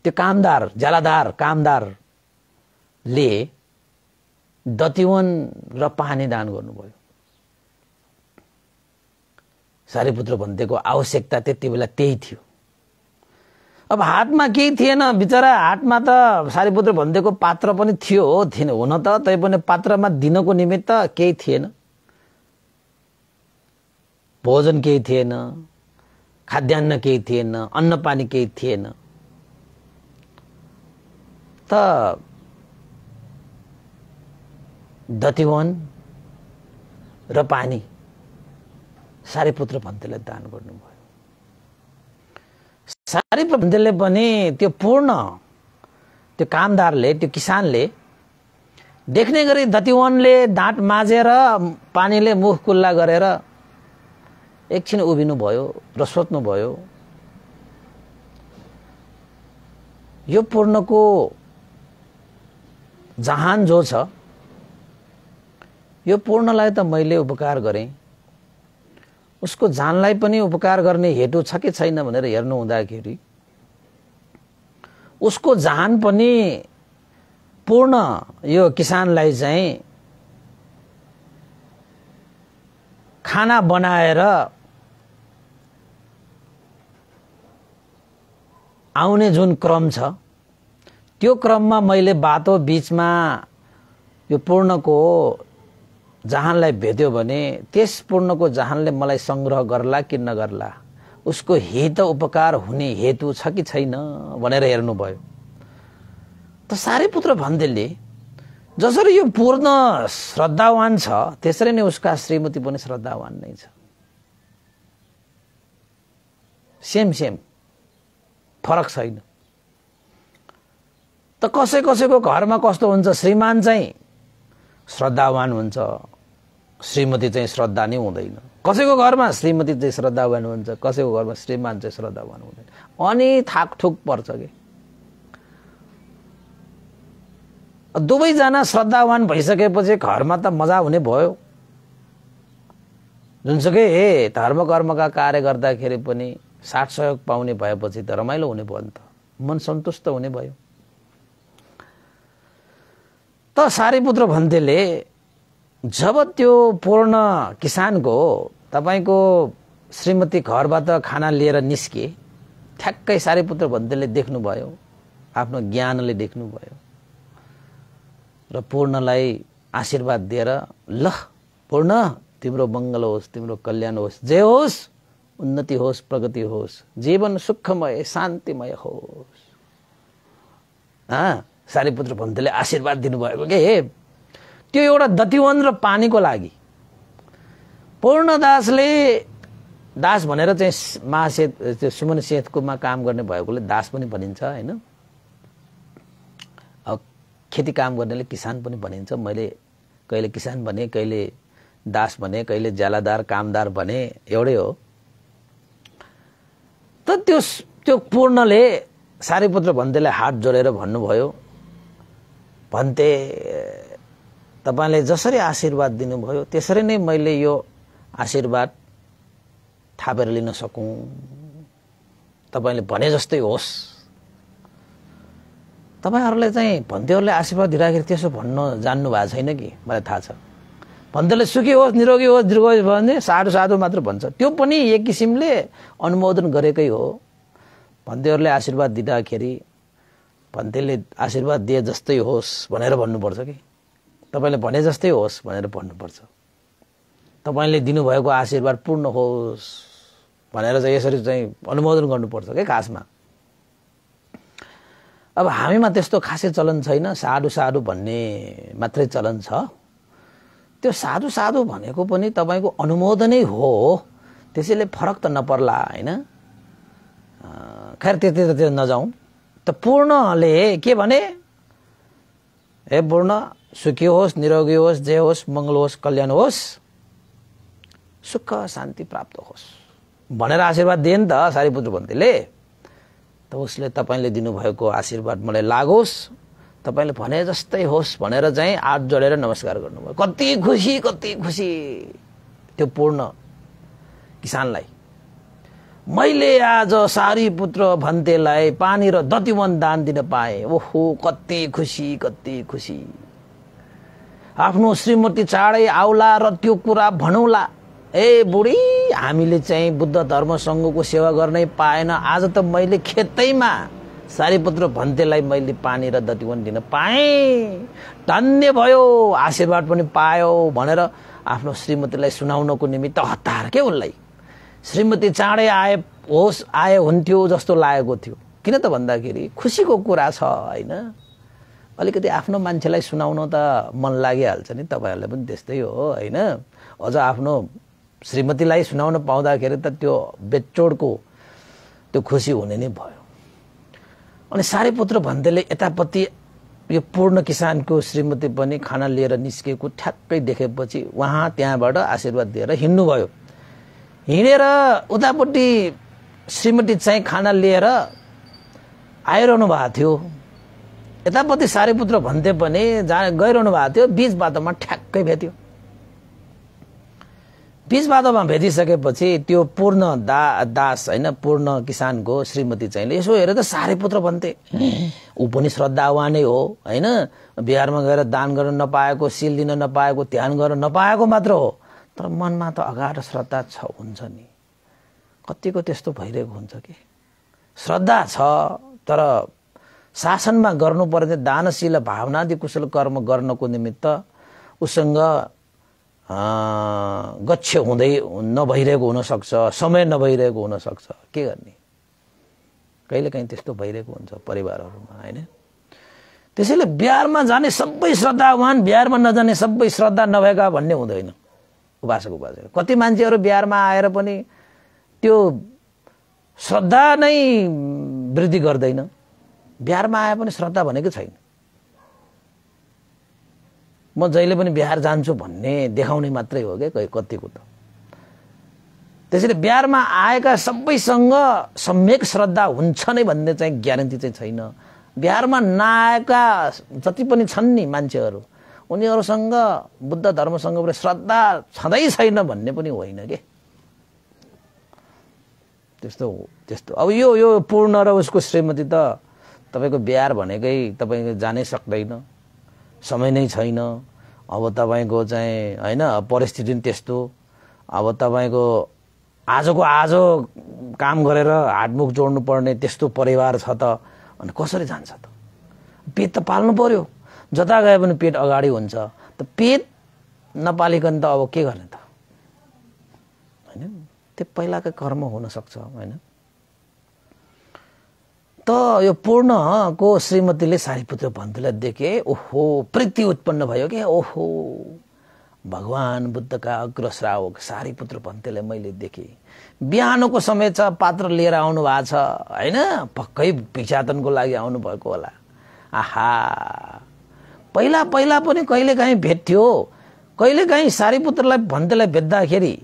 त्यो कामदार जलादार कामदारले दतिवन र पानी दान गर्नुभयो सारीपुत्र भन्तेको आवश्यकता त्यति बेला त्यही थियो अब हातमा केही थिएन बिचरा हातमा त सारिपुत्र भन्तेको पात्र पनि थियो हो थिएन हुन त तैपनि पात्रमा दिनको निमित्त केही थिएन भोजन केही थिएन खाद्यान्न केही थिएन अन्नपानी केही थिएन त दतिवन र पानी सारेपुत्र भन्तेलाई दान गर्नुभयो सारीपुत्र भन्तेले पनि त्यो पूर्ण त्यो कामदारले त्यो किसानले देख्ने गरी दतिवनले दाँत माझेर पानीले मुख कुल्ला गरेर एकछिन भयो र सोध्नुभयो यो पूर्णको जहान जो छ यो पूर्णलाई त मैले उपकार गरेँ उसको जानलाई पनि उपकार गर्ने हेतु छ कि छैन भनेर हेर्नु हुँदाखेरि उसको जहान पनि पूर्ण यो किसानलाई चाहिँ खाना बनाएर आउने जुन क्रम छ त्यो क्रममा मैले बाटो बिचमा यो पूर्णको जहानलाई भेट्यो भने त्यस पूर्णको जहानले मलाई सङ्ग्रह गर्ला कि नगर्ला उसको हित उपकार हुने हेतु छ कि छैन भनेर हेर्नुभयो त सारे पुत्र भन्देलले जसरी यो पूर्ण श्रद्धावान छ त्यसरी नै उसका श्रीमती पनि श्रद्धावान नै छ सेम सेम फरक छैन त कसै कसैको घरमा कस्तो हुन्छ श्रीमान चाहिँ श्रद्धावान हुन्छ श्रीमती चाहिँ श्रद्धा नै हुँदैन कसैको घरमा श्रीमती चाहिँ श्रद्धावान हुन्छ कसैको घरमा श्रीमान चाहिँ श्रद्धावान हुँदैन अनि थाकठुक पर्छ कि दुवैजना श्रद्धावान भइसकेपछि घरमा त मजा हुने भयो जुनसुकै हे धर्म कर्मका कार्य गर्दाखेरि पनि साथ सहयोग पाउने भएपछि त रमाइलो हुने भयो नि त मन सन्तुष्ट हुने भयो त सारीपुत्र भन्थेले जब त्यो पूर्ण किसानको तपाईँको श्रीमती घरबाट खाना लिएर निस्के ठ्याक्कै सारीपुत्र भन्थेले देख्नुभयो आफ्नो ज्ञानले देख्नुभयो र पूर्णलाई आशीर्वाद दिएर ल पूर्ण तिम्रो मङ्गल होस् तिम्रो कल्याण होस् जे होस् उन्नति होस् प्रगति होस् जीवन सुखमय शान्तिमय होस् सारीपुत्र पन्तले आशीर्वाद दिनुभएको के हे त्यो एउटा दतिवन र पानीको लागि पूर्णदासले दास भनेर चाहिँ महासेत त्यो सुमन सेतकोमा काम गर्ने भएकोले दास पनि भनिन्छ होइन अब खेती काम गर्नेले किसान पनि भनिन्छ मैले कहिले किसान भने कहिले दास भने कहिले ज्यालादार कामदार भने एउटै हो त त्यो त्यो पूर्णले सारीपुत्र भन्तेलाई हात जोडेर भन्नुभयो भन्ते तपाईँले जसरी आशीर्वाद दिनुभयो त्यसरी नै मैले यो आशीर्वाद थापेर लिन सकुँ तपाईँले भने जस्तै होस् तपाईँहरूले चाहिँ भन्तेहरूले आशीर्वाद दिँदाखेरि त्यसो भन्न जान्नु भएको छैन कि मलाई थाहा छ भन्दाले सुखी होस् निरोगी होस् दीर्घ होस् भने साधु साधु मात्र भन्छ त्यो पनि एक किसिमले अनुमोदन गरेकै हो भन्तेहरूले आशीर्वाद दिँदाखेरि भन्तेले आशीर्वाद दिए जस्तै होस् भनेर भन्नुपर्छ कि तपाईँले भने जस्तै होस् भनेर भन्नुपर्छ तपाईँले दिनुभएको आशीर्वाद पूर्ण होस् भनेर चाहिँ यसरी चाहिँ अनुमोदन गर्नुपर्छ क्या खासमा अब हामीमा त्यस्तो खासै चलन छैन साधु साधु भन्ने मात्रै चलन छ त्यो साधु साधु भनेको पनि तपाईँको अनुमोदनै हो त्यसैले फरक त नपर्ला होइन खैर त्यति नजाउँ त पूर्णले के भने हे पूर्ण सुखी होस् निरोगी होस् जे होस् मङ्गल होस् कल्याण होस् सुख शान्ति प्राप्त होस् भनेर आशीर्वाद दिए नि त सारीपुत्र भन्तीले त उसले तपाईँले दिनुभएको आशीर्वाद मलाई लागोस् तपाईँले भने जस्तै होस् भनेर चाहिँ हात जोडेर नमस्कार गर्नुभयो कति खुसी कति खुसी त्यो पूर्ण किसानलाई मैले आज सारी पुत्र भन्तेलाई पानी र दतिवन दान दिन पाएँ ओहो कति खुसी कति खुसी आफ्नो श्रीमती चाँडै आउला र त्यो कुरा भनौँला ए बुढी हामीले चाहिँ बुद्ध धर्मसँगको सेवा गर्नै पाएन आज त मैले खेतैमा सारीपुत्र भन्तेलाई मैले पानी र दतिवन दिन पाएँ धन्य भयो आशीर्वाद पनि पायो भनेर आफ्नो श्रीमतीलाई सुनाउनको निमित्त हतार के उनलाई श्रीमती चाँडै आए होस् आए हुन्थ्यो जस्तो लागेको थियो किन त भन्दाखेरि खुसीको कुरा छ होइन अलिकति आफ्नो मान्छेलाई सुनाउन त मन लागिहाल्छ नि तपाईँहरूले पनि त्यस्तै हो होइन अझ आफ्नो श्रीमतीलाई सुनाउन पाउँदाखेरि त त्यो बेचोडको त्यो खुसी हुने नै भयो अनि पुत्र भन्दैले यतापट्टि यो पूर्ण किसानको श्रीमती पनि खाना लिएर निस्केको ठ्याक्कै देखेपछि उहाँ त्यहाँबाट आशीर्वाद दिएर हिँड्नुभयो हिँडेर उतापट्टि श्रीमती चाहिँ खाना लिएर आइरहनु भएको थियो यतापट्टि पुत्र भन्थे पनि जहाँ गइरहनु भएको थियो बिच बाटोमा ठ्याक्कै भेट्यो बिच बाधवमा भेटिसकेपछि त्यो पूर्ण दा दास होइन पूर्ण किसानको श्रीमती चाहिँ यसो हेरेर त सारे पुत्र भन्थे ऊ पनि श्रद्धावानै हो होइन बिहारमा गएर दान गर्न नपाएको सिल दिन नपाएको ध्यान गर्न नपाएको मात्र हो तर मनमा त अगाध श्रद्धा छ हुन्छ नि कतिको त्यस्तो भइरहेको हुन्छ कि श्रद्धा छ तर शासनमा गर्नुपर्ने दानशील भावनादि कुशल कर्म गर्नको निमित्त उसँग गच्छे हुँदै नभइरहेको हुनसक्छ समय नभइरहेको हुनसक्छ के गर्ने कहिलेकाहीँ त्यस्तो भइरहेको हुन्छ परिवारहरूमा होइन त्यसैले बिहारमा जाने सबै श्रद्धावान बिहारमा नजाने सबै श्रद्धा नभएका भन्ने हुँदैन उपासक उपासक कति मान्छेहरू बिहारमा आएर पनि त्यो श्रद्धा नै वृद्धि गर्दैन बिहारमा आए पनि श्रद्धा भनेको छैन म जहिले पनि बिहार जान्छु भन्ने देखाउने मात्रै हो क्या कतिको त त्यसैले बिहारमा आएका सबैसँग सम्यक श्रद्धा हुन्छ नै भन्ने चाहिँ ग्यारेन्टी चाहिँ छैन बिहारमा नआएका जति पनि छन् नि मान्छेहरू उनीहरूसँग बुद्ध धर्मसँग पनि श्रद्धा छँदै छैन भन्ने पनि होइन के त्यस्तो त्यस्तो अब यो यो पूर्ण र उसको श्रीमती त तपाईँको बिहार भनेकै तपाईँ जानै सक्दैन समय नै छैन अब तपाईँको चाहिँ होइन परिस्थिति पनि त्यस्तो अब तपाईँको आजको आज काम गरेर हातमुख जोड्नुपर्ने त्यस्तो परिवार छ त अनि कसरी जान्छ त पेट त पाल्नु पर्यो जता गए पनि पेट अगाडि हुन्छ त पेट नपालिकन त अब के गर्ने त होइन त्यो पहिलाकै कर्म हुनसक्छ होइन त यो पूर्णको श्रीमतीले सारीपुत्र भन्थुलाई देखे ओहो प्रीति उत्पन्न भयो कि ओहो भगवान् बुद्धका अग्रश्रावक सारीपुत्र भन्तेलाई मैले देखेँ बिहानको समय छ पात्र लिएर आउनु भएको छ होइन पक्कै विचातनको लागि आउनुभएको होला आहा पहिला पहिला पनि कहिलेकाहीँ भेट्थ्यो कहिलेकाहीँ सारीपुत्रलाई भन्तेलाई भेट्दाखेरि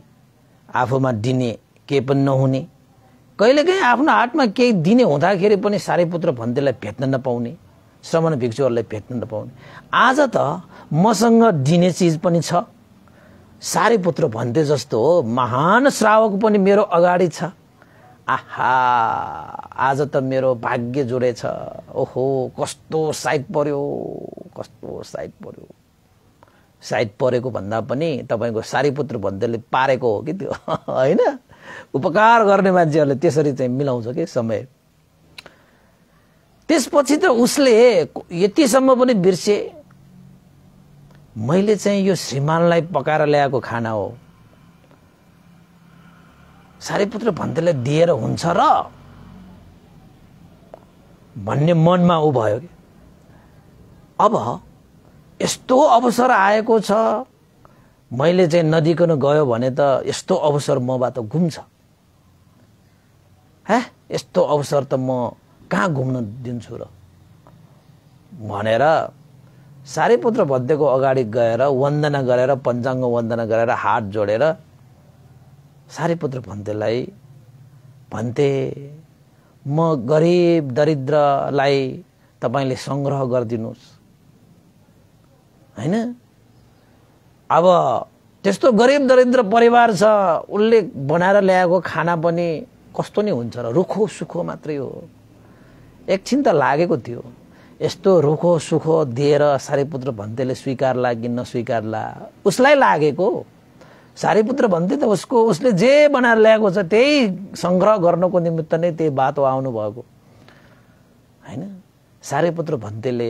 आफूमा दिने के पनि नहुने कहिलेकाहीँ आफ्नो हातमा केही दिने हुँदाखेरि पनि सारेपुत्र भन्देलाई भेट्न नपाउने श्रमण भिक्षुहरूलाई भेट्न नपाउने आज त मसँग दिने चिज पनि छ सारेपुत्र भन्थे जस्तो हो महान श्रावक पनि मेरो अगाडि छ आहा आज त मेरो भाग्य जोडेछ ओहो कस्तो साइड पर्यो कस्तो साइड पर्यो साइट परेको भन्दा पनि तपाईँको सारीपुत्र भन्दैले पारेको हो कि त्यो होइन उपकार गर्ने मान्छेहरूले त्यसरी चाहिँ मिलाउँछ कि समय त्यसपछि त उसले यतिसम्म पनि बिर्से मैले चाहिँ यो श्रीमानलाई पकाएर ल्याएको खाना हो सारीपुत्र भन्तेलाई दिएर हुन्छ र भन्ने मनमा ऊ भयो कि अब यस्तो अवसर आएको छ मैले चाहिँ नदिकन गयो भने त यस्तो अवसर मबाट गुम्छ हे यस्तो अवसर त म कहाँ घुम्न दिन्छु र भनेर सारेपुत्र भद्यको अगाडि गएर वन्दना गरेर पञ्चाङ्ग वन्दना गरेर हात जोडेर सारेपुत्र भन्तेलाई भन्ते म गरिब दरिद्रलाई तपाईँले सङ्ग्रह गरिदिनुहोस् होइन अब त्यस्तो गरिब दरिद्र परिवार छ उसले बनाएर ल्याएको खाना पनि कस्तो नै हुन्छ र रुखो सुखो मात्रै हो एकछिन त लागेको थियो यस्तो रुखो सुखो दिएर सारेपुत्र भन्तेले स्वीकार्ला कि नस्वीकारला उसलाई लागेको सारेपुत्र भन्थे त उसको उसले जे बनाएर ल्याएको छ त्यही सङ्ग्रह गर्नको निमित्त नै त्यही बाटो आउनुभएको होइन सारेपुत्र भन्तेले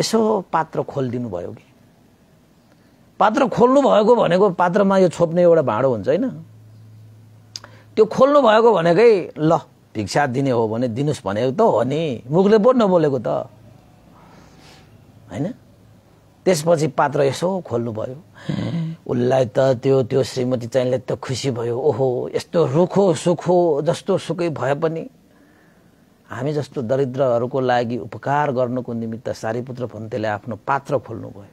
यसो पात्र खोलिदिनु भयो कि पात्र खोल्नु भएको भनेको पात्रमा यो छोप्ने एउटा भाँडो हुन्छ होइन त्यो खोल्नु भएको भनेकै ल भिक्षा दिने हो भने दिनुहोस् भनेको त हो नि मुखले बोल्न नबोलेको त होइन त्यसपछि पात्र यसो खोल्नु भयो उसलाई त त्यो त्यो श्रीमती चाहिँले त खुसी भयो ओहो यस्तो रुखो सुखो जस्तो सुकै भए पनि हामी जस्तो दरिद्रहरूको लागि उपकार गर्नुको निमित्त सारीपुत्र भन्तेले आफ्नो पात्र खोल्नु भयो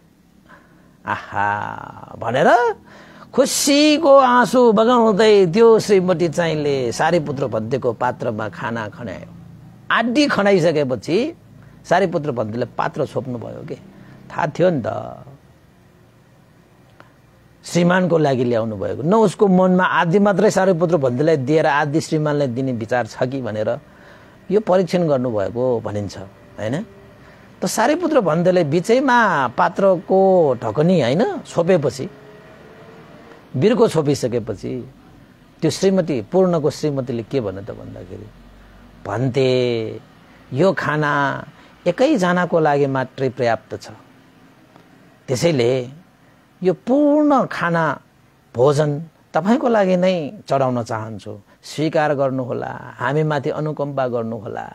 आहा भनेर खुसीको आँसु बगाउँदै त्यो श्रीमती चाहिँले सारीपुत्र भन्तेको पात्रमा खाना खनायो आडी खनाइसकेपछि सारीपुत्र भन्तेले पात्र छोप्नु भयो कि थाहा थियो नि त श्रीमानको लागि ल्याउनु भएको न उसको मनमा आधी मात्रै सारीपुत्र भन्देलाई दिएर आधी श्रीमानलाई दिने विचार छ कि भनेर यो परीक्षण गर्नुभएको भनिन्छ होइन त सारीपुत्र भन्तेले बिचैमा पात्रको ढकनी होइन छोपेपछि बिर्को छोपिसकेपछि त्यो श्रीमती पूर्णको श्रीमतीले के भन्यो त भन्दाखेरि भन्थे यो खाना एकैजनाको लागि मात्रै पर्याप्त छ त्यसैले यो पूर्ण खाना भोजन तपाईँको लागि नै चढाउन चाहन्छु स्वीकार गर्नुहोला हामीमाथि अनुकम्पा गर्नुहोला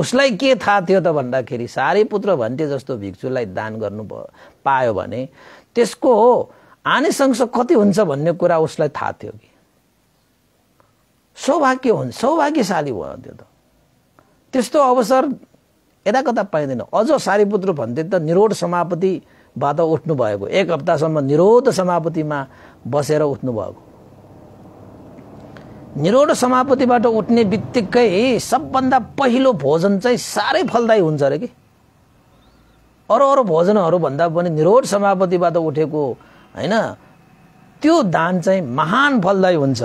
उसलाई के थाहा थियो त भन्दाखेरि सारी पुत्र भन्थे जस्तो भिक्षुलाई दान गर्नु पायो भने त्यसको आने कति हुन्छ भन्ने कुरा उसलाई थाहा थियो कि सौभाग्य हुन्छ सौभाग्यशाली भयो त्यो त त्यस्तो अवसर यता कता पाइँदैन अझ सारीपुत्र भन्थे त निरोध उठ्नु भएको एक हप्तासम्म निरोध समापतिमा बसेर उठ्नुभएको निरोध समापतिबाट उठ्ने बित्तिकै सबभन्दा पहिलो भोजन चाहिँ साह्रै फलदायी हुन्छ अरे कि अरू अरू भोजनहरूभन्दा पनि निरोध समापतिबाट उठेको होइन त्यो दान चाहिँ महान फलदायी हुन्छ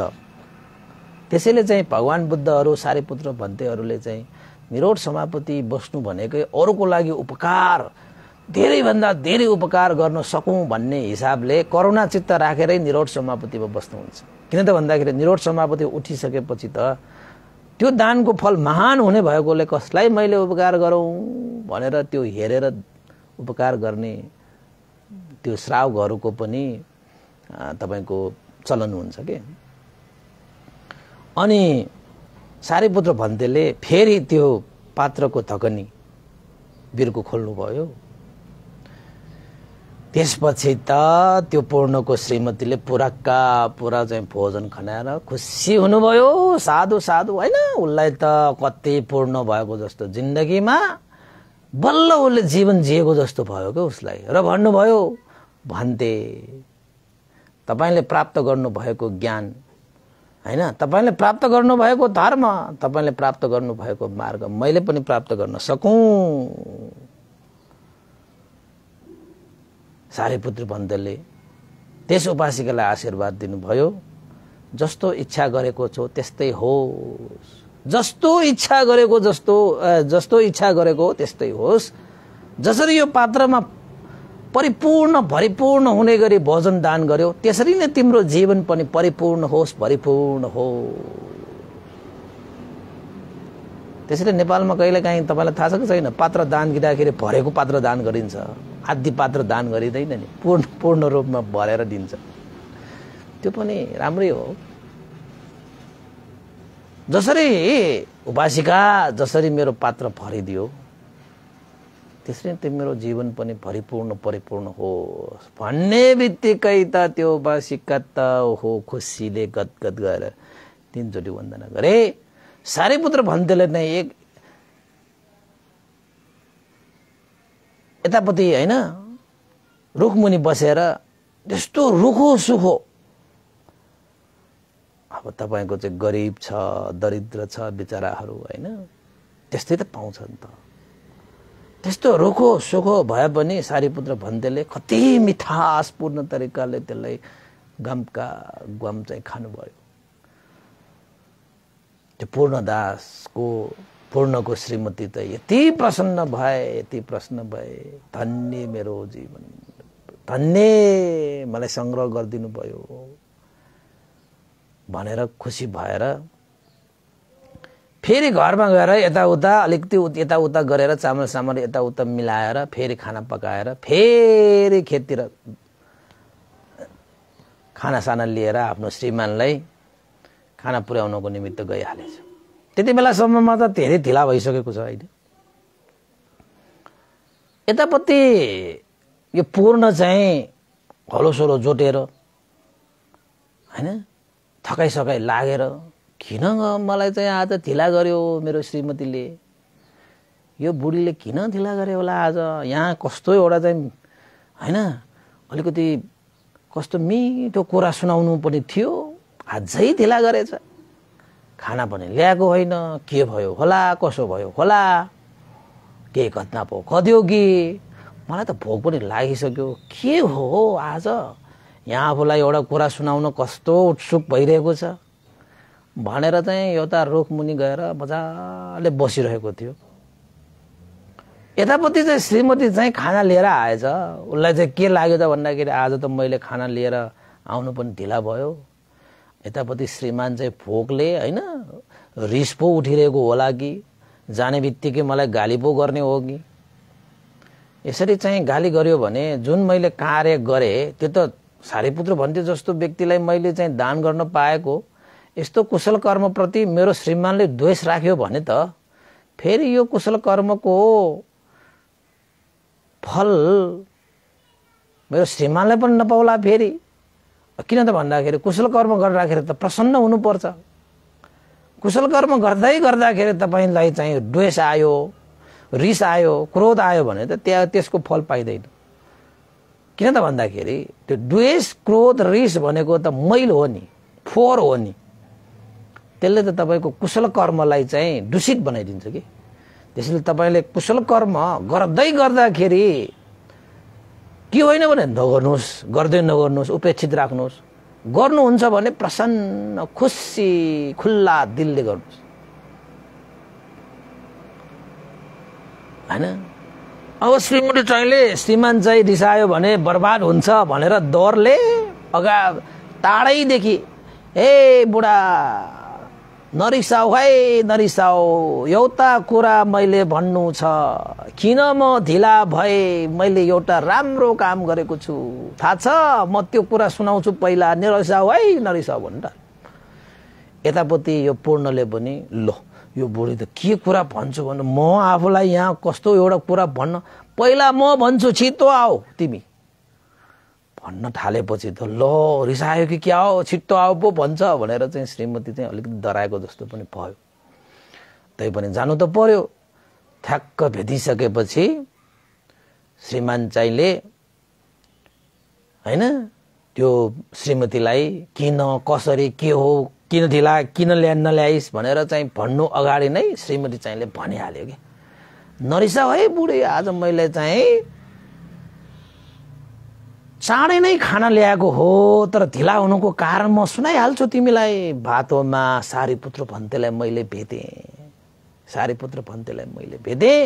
त्यसैले चाहिँ भगवान् बुद्धहरू सारेपुत्र भन्तेहरूले चाहिँ निरोड समापति बस्नु भनेकै अरूको लागि उपकार धेरैभन्दा धेरै उपकार गर्न सकौँ भन्ने हिसाबले करुणा चित्त राखेरै निरोड समापतिमा बस्नुहुन्छ किन त भन्दाखेरि निरोड समापति उठिसकेपछि त त्यो दानको फल महान हुने भएकोले कसलाई मैले उपकार गरौँ भनेर त्यो हेरेर उपकार गर्ने त्यो श्राव पनि तपाईँको चलन हुन्छ कि अनि पुत्र भन्तेले फेरि त्यो पात्रको थकनी बिर्को खोल्नुभयो त्यसपछि त त्यो पूर्णको श्रीमतीले पुराका पुरा चाहिँ भोजन खनाएर खुसी हुनुभयो साधु साधु होइन उसलाई त कति पूर्ण भएको जस्तो जिन्दगीमा बल्ल उसले जीवन जिएको जस्तो भयो क्या उसलाई र भन्नुभयो भन्थे तपाईँले प्राप्त गर्नुभएको ज्ञान होइन तपाईँले प्राप्त गर्नुभएको धर्म तपाईँले प्राप्त गर्नुभएको मार्ग मैले पनि प्राप्त गर्न सकुँ सारीपुत्री पन्तले त्यस उपासिकालाई आशीर्वाद दिनुभयो जस्तो इच्छा गरेको छौ त्यस्तै होस् जस्तो इच्छा गरेको जस्तो जस्तो इच्छा गरेको त्यस्तै होस् जसरी यो पात्रमा परिपूर्ण भरिपूर्ण हुने गरी भोजन दान गर्यो त्यसरी नै तिम्रो जीवन पनि परिपूर्ण होस् भरिपूर्ण हो त्यसैले नेपालमा कहिलेकाहीँ तपाईँलाई थाहा छ कि छैन पात्र दान दिँदाखेरि भरेको पात्र दान गरिन्छ आदि पात्र दान गरिँदैन नि पूर्ण पूर्ण रूपमा भरेर दिन्छ त्यो पनि राम्रै हो जसरी उपासिका जसरी मेरो पात्र भरिदियो त्यसरी त्यो मेरो जीवन पनि भरिपूर्ण परिपूर्ण हो भन्ने बित्तिकै त त्यो उपासिका त हो खुसीले गदगद गएर तिनचोटि वन्दना गरे पुत्र भन्थेले नै एक यतापट्टि होइन रुखमुनि बसेर त्यस्तो रुखो सुखो अब तपाईँको चाहिँ गरिब छ दरिद्र छ बिचराहरू होइन त्यस्तै त पाउँछ नि त त्यस्तो रोखो सुखो भए पनि सारीपुत्र भन्तेले कति मिठासपूर्ण तरिकाले त्यसलाई गमका गम चाहिँ खानुभयो त्यो पूर्णदासको पूर्णको श्रीमती त यति प्रसन्न भए यति प्रसन्न भए धन्य मेरो जीवन धन्य मलाई सङ्ग्रह गरिदिनु भयो भनेर खुसी भएर फेरि घरमा गएर यताउता अलिकति यताउता गरेर चामल सामल यताउता मिलाएर फेरि खाना पकाएर फेरि खेततिर खानासाना लिएर आफ्नो श्रीमानलाई खाना पुर्याउनको निमित्त गइहालेछ त्यति बेलासम्ममा त धेरै ढिला भइसकेको छ अहिले यतापट्टि यो पूर्ण चाहिँ हलोसोलो जोटेर होइन थकाइसकाइ लागेर किन मलाई चाहिँ आज ढिला गर्यो मेरो श्रीमतीले यो बुढीले किन ढिला गर्यो होला आज यहाँ कस्तो एउटा चाहिँ होइन अलिकति कस्तो मिठो कुरा सुनाउनु पनि थियो अझै ढिला गरेछ खाना पनि ल्याएको होइन के भयो होला कसो भयो होला के घटना पो खद्यो कि मलाई त भोक पनि लागिसक्यो के हो आज यहाँ आफूलाई एउटा कुरा सुनाउन कस्तो उत्सुक भइरहेको छ भनेर चाहिँ एउटा रुखमुनि गएर मजाले बसिरहेको थियो यतापट्टि चाहिँ श्रीमती चाहिँ खाना लिएर आएछ उसलाई चाहिँ के लाग्यो त भन्दाखेरि आज त मैले खाना लिएर आउनु पनि ढिला भयो यतापट्टि श्रीमान चाहिँ फोकले होइन रिस पो उठिरहेको होला कि जाने बित्तिकै मलाई गाली पो गर्ने हो कि यसरी चाहिँ गाली गर्यो भने जुन मैले कार्य गरेँ त्यो त सारीपुत्र भन्थे जस्तो व्यक्तिलाई मैले चाहिँ दान गर्न पाएको यस्तो कुशल कर्मप्रति मेरो श्रीमानले द्वेष राख्यो भने त फेरि यो कुशल कर्मको फल मेरो श्रीमानलाई पनि नपाउला फेरि किन त भन्दाखेरि कुशल कर्म गर्दाखेरि त प्रसन्न हुनुपर्छ कुशल कर्म गर्दै गर्दाखेरि तपाईँलाई चाहिँ द्वेष आयो रिस आयो क्रोध आयो भने त त्यहाँ त्यसको फल पाइँदैन किन त भन्दाखेरि त्यो द्वेष क्रोध रिस भनेको त मैल हो नि फोहोर हो नि त्यसले त तपाईँको कुशल कर्मलाई चाहिँ दूषित बनाइदिन्छ कि त्यसैले तपाईँले कुशल कर्म गर्दै गर्दाखेरि के होइन भने नगर्नुहोस् गर्दै नगर्नुहोस् उपेक्षित राख्नुहोस् गर्नुहुन्छ भने प्रसन्न खुसी खुल्ला दिलले गर्नुहोस् होइन अब श्रीमती ट्राइले श्रीमान चाहिँ रिसायो भने बर्बाद हुन्छ भनेर डरले अगा टाढैदेखि ए बुढा नरिसाऊ है नरिसाऊ एउटा कुरा मैले भन्नु छ किन म ढिला भए मैले एउटा राम्रो काम गरेको छु थाहा छ म त्यो कुरा सुनाउँछु पहिला नरिसाऊ है नरिसाऊ भन्दा यतापट्टि यो पूर्णले पनि लो यो बुढी त के कुरा भन्छु भने म आफूलाई यहाँ कस्तो एउटा कुरा भन्न पहिला म भन्छु छिटो आओ तिमी भन्न थालेपछि त ल रिसायो कि क्या हो छिट्टो आओ पो भन्छ भनेर चाहिँ श्रीमती चाहिँ अलिकति डराएको जस्तो पनि भयो तै पनि जानु त पर्यो ठ्याक्क भेटिसकेपछि श्रीमान चाहिँले होइन त्यो श्रीमतीलाई किन कसरी के हो किन ढिला किन ल्या नल्याइस् भनेर चाहिँ भन्नु अगाडि नै श्रीमती चाहिँले भनिहाल्यो कि नरिसाऊ है बुढी आज मैले चाहिँ चाँडै नै खाना ल्याएको हो तर ढिला हुनुको कारण म सुनाइहाल्छु तिमीलाई भातोमा सारीपुत्र भन्तेलाई मैले भेटेँ सारीपुत्र भन्तेलाई मैले भेटेँ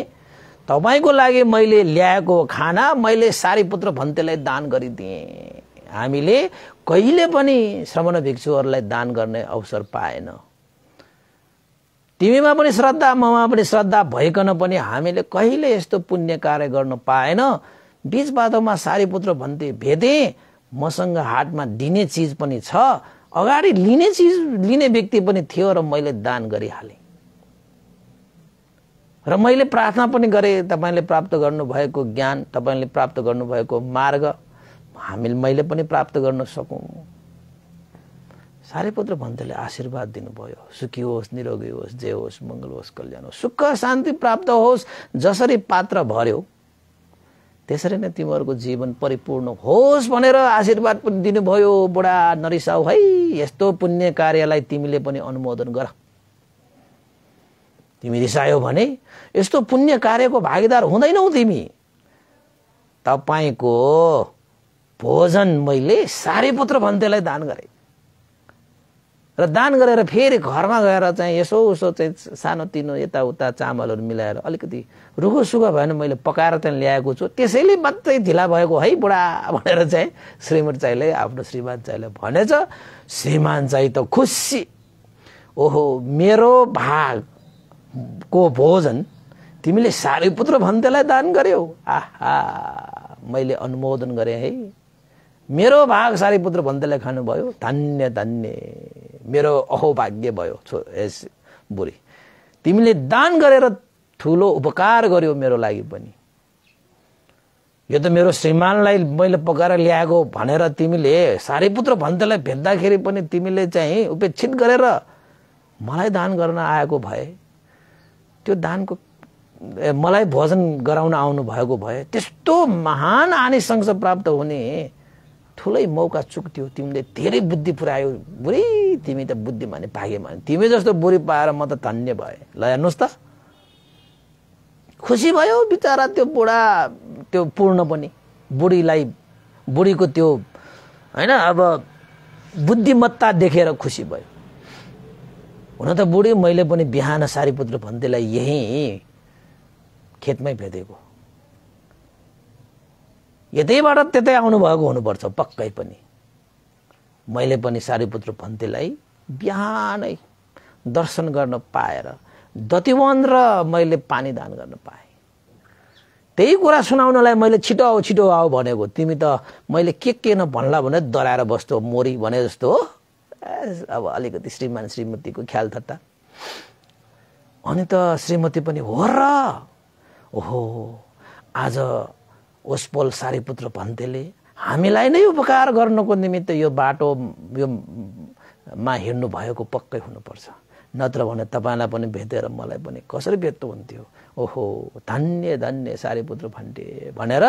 तपाईँको लागि मैले ल्याएको खाना मैले सारीपुत्र भन्तेलाई दान गरिदिएँ हामीले कहिले पनि श्रमण भिक्षुहरूलाई दान गर्ने अवसर पाएन तिमीमा पनि श्रद्धा ममा पनि श्रद्धा भइकन पनि हामीले कहिले यस्तो पुण्य कार्य गर्न पाएन बिच बाटोमा सारीपुत्र भन्थे भेदे मसँग हाटमा दिने चिज पनि छ अगाडि लिने चिज लिने व्यक्ति पनि थियो र मैले दान गरिहालेँ र मैले प्रार्थना पनि गरेँ तपाईँले प्राप्त गर्नुभएको ज्ञान तपाईँले प्राप्त गर्नुभएको मार्ग हामीले मैले पनि प्राप्त गर्न सकौँ पत्र पन्तले आशीर्वाद दिनुभयो सुखी होस् निरोगी होस् जे होस् मङ्गल होस् कल्याण होस् सुख शान्ति प्राप्त होस् जसरी पात्र भर्यो त्यसरी नै तिमीहरूको जीवन परिपूर्ण होस् भनेर आशीर्वाद पनि दिनुभयो बुढा नरिसा है यस्तो पुण्य कार्यलाई तिमीले पनि अनुमोदन गर तिमी रिसायो भने यस्तो पुण्य कार्यको भागीदार हुँदैनौ तिमी तपाईँको भोजन मैले सारेपुत्र भन्तेलाई दान गरेँ र दान गरेर फेरि घरमा गएर चाहिँ यसो उसो चाहिँ सानोतिनो यताउता चामलहरू मिलाएर अलिकति रुखो भयो भएन मैले पकाएर चाहिँ ल्याएको छु त्यसैले मात्रै ढिला भएको है बुढा भनेर चाहिँ श्रीमती चाहिँले आफ्नो श्रीमान चाहिँले भनेछ श्रीमान चाहिँ त खुसी ओहो मेरो भागको भोजन तिमीले पुत्र भन्तेलाई दान गर्यौ आहा मैले अनुमोदन गरेँ है मेरो भाग सारीपुत्र भन्दैले खानुभयो धन्य धन्य मेरो अहोभाग्य भयो छो यस बुढी तिमीले दान गरेर ठुलो उपकार गर्यो मेरो लागि पनि यो त मेरो श्रीमानलाई मैले पकाएर ल्याएको भनेर तिमीले सारीपुत्र भन्दैलाई भेट्दाखेरि पनि तिमीले चाहिँ उपेक्षित गरेर मलाई दान गर्न आएको भए त्यो दानको मलाई भोजन गराउन आउनु भएको भए त्यस्तो महान आनिसंश प्राप्त हुने ठुलै मौका चुक्थ्यो तिमीले धेरै बुद्धि पुऱ्यायो बुढी तिमी त बुद्धि भने भने तिमी जस्तो बुढी पाएर म त धन्य भएँ ल हेर्नुहोस् त खुसी भयो बिचरा त्यो बुढा त्यो पूर्ण पनि बुढीलाई बुढीको त्यो होइन अब बुद्धिमत्ता देखेर खुसी भयो हुन त बुढी मैले पनि बिहान सारीपुत्र भन्तेलाई यहीँ खेतमै भेटेको यतैबाट त्यतै आउनुभएको हुनुपर्छ पक्कै पनि मैले पनि सारीपुत्र भन्तेलाई बिहानै दर्शन गर्न पाएर दतिवन र मैले पानी दान गर्न पाएँ त्यही कुरा सुनाउनलाई मैले छिटो आऊ छिटो आऊ भनेको तिमी त मैले के के नभन्ला भने डराएर बस्थ्यो मोरी भने जस्तो हो अब अलिकति श्रीमान श्रीमतीको ख्याल थट्टा अनि त श्रीमती पनि हो र ओहो आज ओसपोल सारीपुत्र पन्थेले हामीलाई नै उपकार गर्नको निमित्त यो बाटो यो मा हिँड्नु भएको पक्कै हुनुपर्छ नत्र भने तपाईँलाई पनि भेटेर मलाई पनि कसरी भेट्नु हुन्थ्यो ओहो धन्य धन्य सारीपुत्र भन्टे भनेर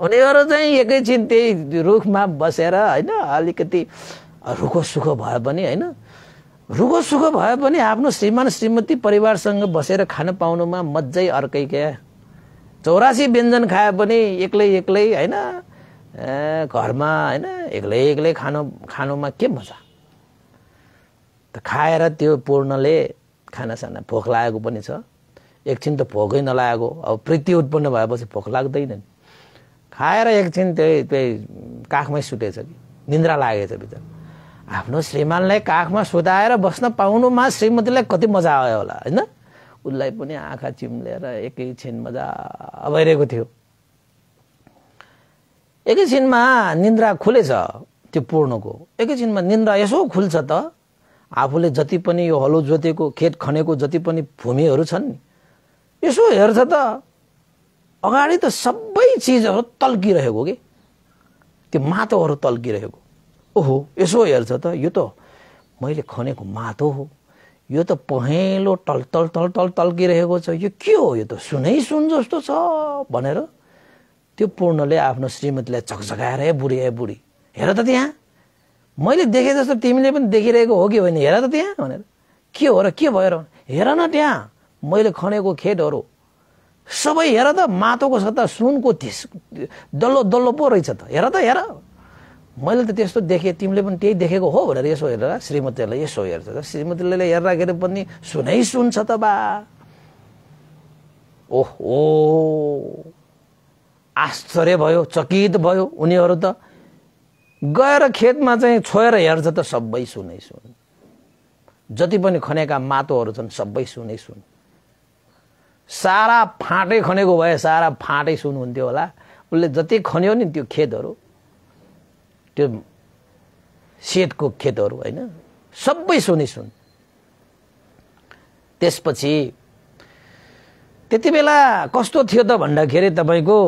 उनीहरू चाहिँ एकैछिन त्यही रुखमा बसेर होइन अलिकति रुखो सुखो भए पनि होइन रुखो सुखो भए पनि आफ्नो श्रीमान श्रीमती परिवारसँग बसेर खान पाउनुमा मजै अर्कै क्या चौरासी व्यञ्जन खाए पनि एक्लै एक्लै होइन घरमा होइन एक्लै एक्लै खानु खानुमा के मजा त खाएर त्यो पूर्णले खानासाना भोक लागेको पनि छ एकछिन त भोकै नलागेको अब प्रीति उत्पन्न भएपछि भोक लाग्दैन नि खाएर एकछिन त्यही त्यही काखमै सुतेछ कि निन्द्रा लागेछ भित्र आफ्नो श्रीमानलाई काखमा सुताएर बस्न पाउनुमा श्रीमतीलाई कति मजा आयो होला होइन उसलाई पनि आँखा चिम्लेर एकैछिन मजा भइरहेको थियो एकैछिनमा निन्द्रा खुलेछ त्यो पूर्णको एकैछिनमा निन्द्रा यसो खुल्छ त आफूले जति पनि यो हलो जोतेको खेत खनेको जति पनि भूमिहरू छन् नि यसो हेर्छ त अगाडि त सबै चिजहरू तल्किरहेको कि त्यो माटोहरू तल्किरहेको ओहो यसो हेर्छ त यो त मैले खनेको माटो हो यो त पहेँलो टल टल टल टल टल्किरहेको छ यो के हो यो त सुनै सुन जस्तो छ भनेर त्यो पूर्णले आफ्नो श्रीमतीलाई झकझकाएर है बुढी ए बुढी हेर त त्यहाँ मैले देखेँ जस्तो तिमीले पनि देखिरहेको हो कि होइन हेर त त्यहाँ भनेर के हो र के भयो र हेर न त्यहाँ मैले खनेको खेतहरू सबै हेर त माटोको त सुनको थिस डल्लो डल्लो पो रहेछ त हेर त हेर मैले त त्यस्तो देखेँ तिमीले पनि त्यही देखेको हो भनेर यसो हेरेर श्रीमतीहरूलाई यसो हेर्छ त श्रीमतीले हेर्दाखेरि पनि सुनै सुन्छ त बा ओहो आश्चर्य भयो चकित भयो उनीहरू त गएर खेतमा चाहिँ छोएर हेर्छ त सबै सुनै सुन जति पनि खनेका मातोहरू छन् सबै सुनै सुन सारा फाँटै खनेको भए सारा फाँटै सुन हुन्थ्यो होला उसले जति खन्यो नि त्यो खेतहरू त्यो सेतको खेतहरू होइन सबै सुनि सुन त्यसपछि त्यति बेला कस्तो थियो त भन्दाखेरि तपाईँको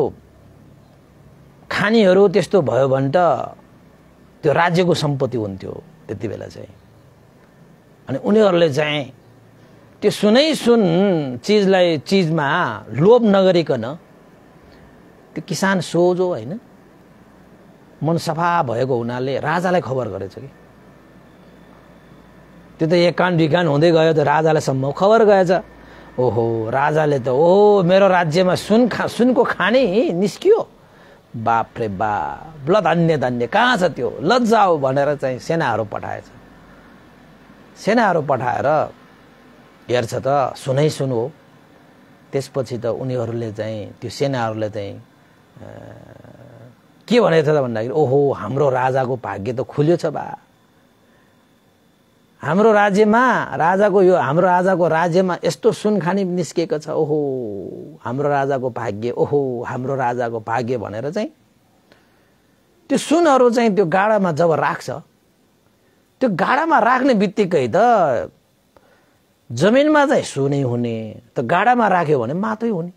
खानीहरू त्यस्तो भयो भने त त्यो राज्यको सम्पत्ति हुन्थ्यो त्यति बेला चाहिँ अनि उनीहरूले चाहिँ त्यो सुनै सुन चिजलाई चिजमा लोभ नगरिकन त्यो किसान सोझो होइन मन सफा भएको हुनाले राजालाई खबर गरेछ कि त्यो त एक कान दुई कान हुँदै गयो त राजालाई सम्म खबर गएछ ओहो राजाले त ओहो मेरो राज्यमा सुन खा सुनको खाने निस्कियो बाप रे बाप ल धन्य धन्य कहाँ छ त्यो लजाओ भनेर चाहिँ सेनाहरू पठाएछ सेनाहरू पठाएर हेर्छ त सुनै सुन हो त्यसपछि त उनीहरूले चाहिँ त्यो सेनाहरूले चाहिँ के भनेको थियो त भन्दाखेरि ओहो हाम्रो राजाको भाग्य त खुल्यो छ बा हाम्रो राज्यमा राजाको यो हाम्रो राजाको राज्यमा यस्तो सुनखानी निस्केको छ ओहो हाम्रो राजाको भाग्य ओहो हाम्रो राजाको भाग्य भनेर चाहिँ त्यो सुनहरू चाहिँ त्यो गाडामा जब राख्छ त्यो गाडामा राख्ने बित्तिकै त जमिनमा चाहिँ सुनै हुने त गाडामा राख्यो भने मातै हुने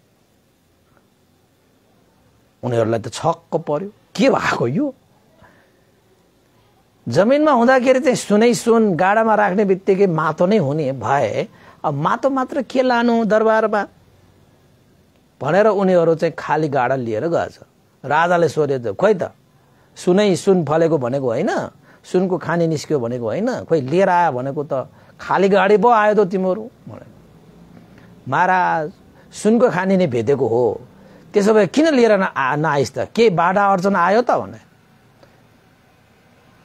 उनीहरूलाई त छक्क पर्यो के भएको यो जमिनमा हुँदाखेरि चाहिँ सुनै सुन गाडामा राख्ने बित्तिकै मातो नै हुने भए अब मातो मात्र के लानु दरबारमा भनेर उनीहरू चाहिँ खाली गाडा लिएर गएछ राजाले सोध्यो त खोइ त सुनै सुन फलेको भनेको होइन सुनको खानी निस्क्यो भनेको होइन खोइ लिएर आयो भनेको त खाली गाडी पो आयो त तिमीहरू महाराज सुनको खानी नै भेटेको हो त्यसो भए किन लिएर न नआइस् त केही बाधा अर्जन आयो त भने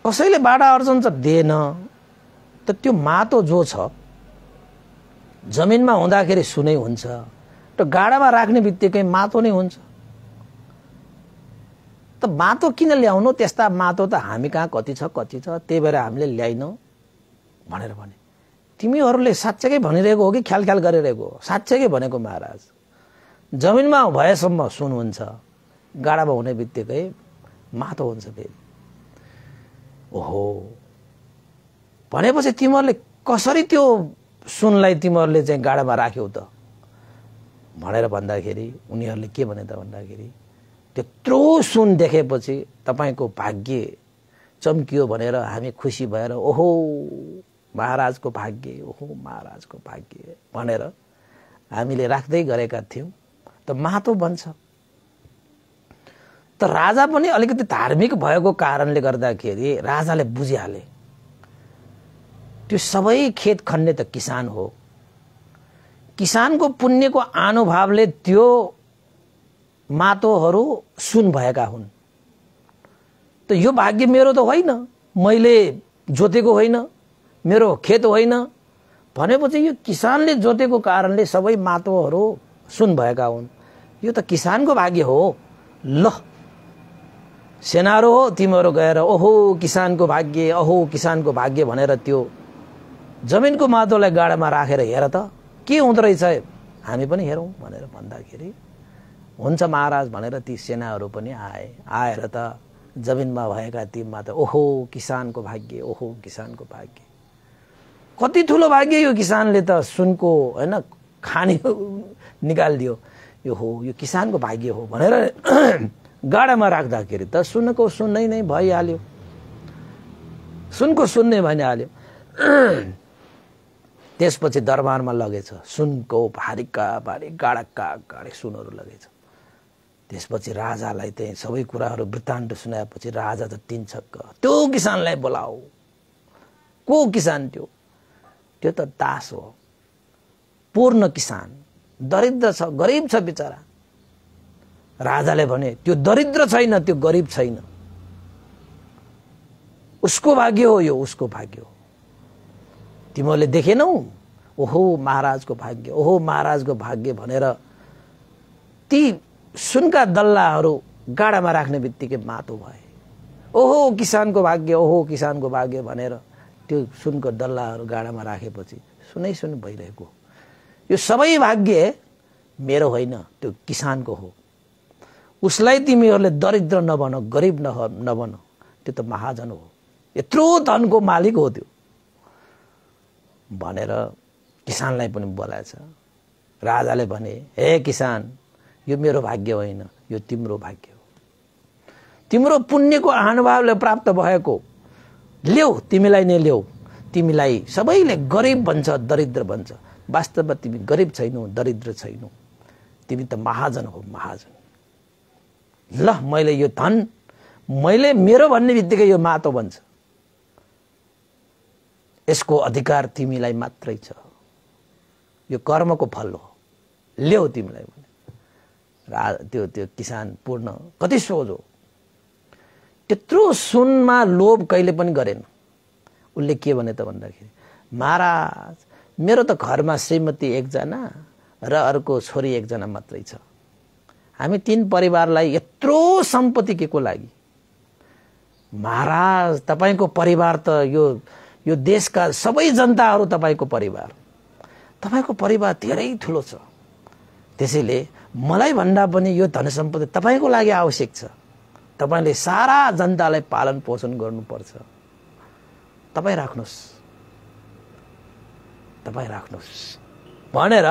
कसैले बाधा अर्जन त दिएन त त्यो माटो जो छ जमिनमा हुँदाखेरि सुनै हुन्छ र गाडामा राख्ने बित्तिकै मातो नै हुन्छ त माटो किन ल्याउनु त्यस्ता माटो त हामी कहाँ कति छ कति छ त्यही भएर हामीले ल्याइनौँ भनेर भने तिमीहरूले साँच्चैकै भनिरहेको हो कि ख्याल ख्याल गरिरहेको हो साँच्चैकै भनेको महाराज जमिनमा भएसम्म सुन हुन्छ गाडामा हुने बित्तिकै माटो हुन्छ फेरि ओहो भनेपछि तिमीहरूले कसरी त्यो सुनलाई तिमीहरूले चाहिँ गाडामा राख्यौ त भनेर भन्दाखेरि उनीहरूले के भने त भन्दाखेरि त्यत्रो सुन देखेपछि तपाईँको भाग्य चम्कियो भनेर हामी खुसी भएर ओहो महाराजको भाग्य ओहो महाराजको भाग्य भनेर हामीले राख्दै गरेका थियौँ त मातो बन्छ त राजा पनि अलिकति धार्मिक भएको कारणले गर्दाखेरि राजाले बुझिहाले त्यो सबै खेत खन्ने त किसान हो किसानको पुण्यको आनुभावले त्यो मातोहरू सुन भएका हुन् त यो भाग्य मेरो त होइन मैले जोतेको होइन मेरो खेत होइन भनेपछि यो किसानले जोतेको कारणले सबै माटोहरू सुन भएका हुन् यो त किसानको भाग्य हो ल सेनाहरू हो तिमीहरू गएर ओहो किसानको भाग्य अहो किसानको भाग्य भनेर त्यो जमिनको माटोलाई गाडामा राखेर हेर त के हुँदो रहेछ हामी पनि हेरौँ भनेर भन्दाखेरि हुन्छ महाराज भनेर ती सेनाहरू पनि आए आएर त जमिनमा भएका तीमा त ओहो किसानको भाग्य ओहो किसानको भाग्य कति ठुलो भाग्य यो किसानले त सुनको होइन खाने निकालिदियो यो हो यो किसानको भाग्य हो भनेर गाडामा राख्दाखेरि त सुनको सुन्नै नै भइहाल्यो सुनको सुन्ने भनिहाल्यो त्यसपछि दरबारमा लगेछ सुनको भारीका भारी गाडाका गाडे सुनहरू लगेछ त्यसपछि राजालाई त्यही सबै कुराहरू वृत्तान्त सुनाएपछि राजा त तिन छक्क त्यो किसानलाई बोलाऊ को किसान त्यो त्यो त दास हो पूर्ण किसान दरिद्र छ गरिब छ बिचरा राजाले भने त्यो दरिद्र छैन त्यो गरिब छैन उसको भाग्य हो यो उसको भाग्य हो तिमीहरूले देखेनौ ओहो महाराजको भाग्य ओहो महाराजको भाग्य भनेर ती सुनका दल्लाहरू गाडामा राख्ने बित्तिकै मातो भए ओहो किसानको भाग्य ओहो किसानको भाग्य भनेर त्यो सुनको दल्लाहरू गाडामा राखेपछि सुनै सुन भइरहेको हो यो सबै भाग्य मेरो होइन त्यो किसानको हो उसलाई तिमीहरूले दरिद्र नबन गरिब नह नबन त्यो त महाजन हो यत्रो धनको मालिक हो त्यो भनेर किसानलाई पनि बोलाएछ राजाले भने हे किसान यो मेरो भाग्य होइन यो तिम्रो भाग्य हो तिम्रो पुण्यको आनुभावले प्राप्त भएको ल्याऊ तिमीलाई नै ल्याऊ तिमीलाई सबैले गरिब भन्छ दरिद्र भन्छ वास्तवमा तिमी गरिब छैनौ दरिद्र छैनौ तिमी त महाजन हो महाजन ल मैले यो धन मैले मेरो भन्ने बित्तिकै यो मातो भन्छ यसको अधिकार तिमीलाई मात्रै छ यो कर्मको फल हो ल्याऊ तिमीलाई भने र त्यो त्यो किसान पूर्ण कति सोझ हो त्यत्रो सुनमा लोभ कहिले पनि गरेन उसले के भने त भन्दाखेरि महाराज मेरो त घरमा श्रीमती एकजना र अर्को छोरी एकजना मात्रै छ हामी तिन परिवारलाई यत्रो सम्पत्ति के को लागि महाराज तपाईँको परिवार त यो यो देशका सबै जनताहरू तपाईँको परिवार तपाईँको परिवार धेरै ठुलो छ त्यसैले मलाई भन्दा पनि यो धन सम्पत्ति तपाईँको लागि आवश्यक छ तपाईँले सारा जनतालाई पालन पोषण गर्नुपर्छ तपाईँ राख्नुहोस् तपाईँ राख्नुहोस् भनेर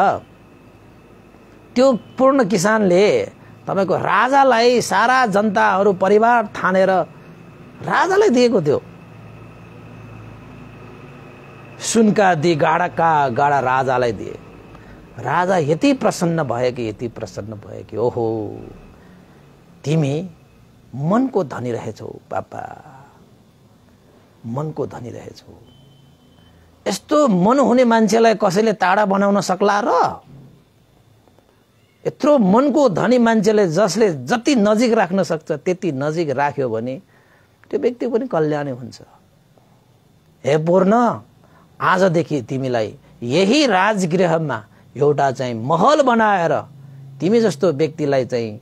त्यो पूर्ण किसानले तपाईँको राजालाई सारा जनताहरू परिवार थानेर राजालाई दिएको थियो सुनका दि गाडाका गाडा राजालाई दिए राजा यति प्रसन्न भयो कि यति प्रसन्न भयो कि ओहो तिमी मनको धनी रहेछौ पापा मनको धनी रहेछौ यस्तो मन हुने मान्छेलाई कसैले टाढा बनाउन सक्ला र यत्रो मनको धनी मान्छेले जसले जति नजिक राख्न सक्छ त्यति नजिक राख्यो भने त्यो व्यक्ति पनि कल्याण हुन्छ हे पूर्ण आजदेखि तिमीलाई यही राजगृहमा एउटा चाहिँ महल बनाएर तिमी जस्तो व्यक्तिलाई चाहिँ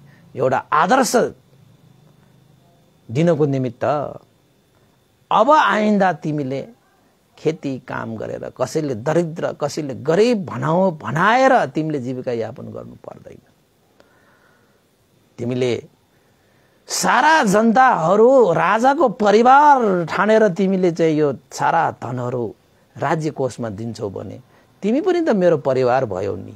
एउटा आदर्श दिनको निमित्त अब आइन्दा तिमीले खेती काम गरेर कसैले दरिद्र कसैले गरिब भनाओ भनाएर तिमीले जीविका यापन गर्नु पर्दैन तिमीले सारा जनताहरू राजाको परिवार ठानेर तिमीले चाहिँ यो सारा धनहरू राज्य कोषमा दिन्छौ भने तिमी पनि त मेरो परिवार भयौ नि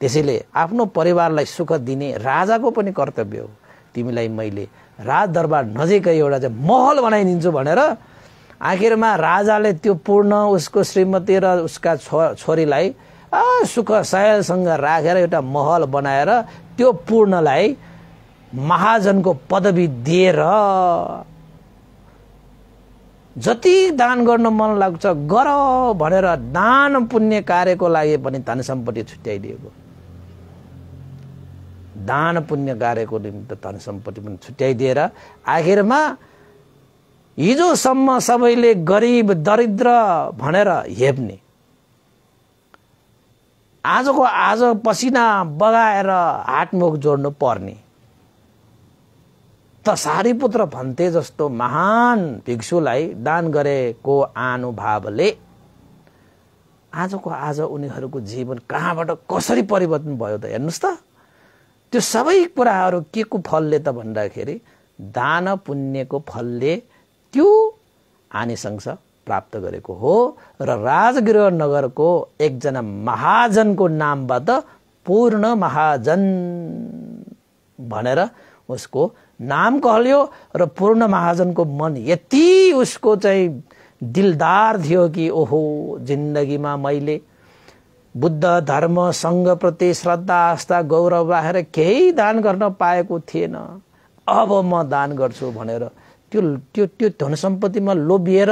त्यसैले आफ्नो परिवारलाई सुख दिने राजाको पनि कर्तव्य हो तिमीलाई मैले राजदरबार नजिकै एउटा चाहिँ महल बनाइदिन्छु भनेर आखिरमा राजाले त्यो पूर्ण उसको श्रीमती र उसका छो छोरीलाई सुख सहयोगसँग राखेर एउटा महल बनाएर त्यो पूर्णलाई महाजनको पदवी दिएर जति दान गर्न मन लाग्छ गर भनेर दान पुण्य कार्यको लागि पनि धन सम्पत्ति छुट्याइदिएको दान पुण्य कार्यको निम्ति धन सम्पत्ति पनि छुट्याइदिएर आखिरमा हिजोसम्म सबैले गरिब दरिद्र भनेर हेप्ने आजको आज पसिना बगाएर हाटमुख जोड्नु पर्ने त सारीपुत्र भन्थे जस्तो महान भिक्षुलाई दान गरेको आनुभावले आजको आज उनीहरूको जीवन कहाँबाट कसरी परिवर्तन भयो त हेर्नुहोस् त त्यो सबै कुराहरू के को फलले त भन्दाखेरि दान पुण्यको फलले त्यो आनिसङ्ग प्राप्त गरेको हो र राजगृह नगरको एकजना महाजनको नामबाट पूर्ण महाजन भनेर उसको नाम कहलियो र पूर्ण महाजनको मन यति उसको चाहिँ दिलदार थियो कि ओहो जिन्दगीमा मैले बुद्ध धर्म सङ्घप्रति श्रद्धा आस्था गौरव राखेर केही दान गर्न पाएको थिएन अब म दान गर्छु भनेर त्यो त्यो त्यो धन सम्पत्तिमा लोभिएर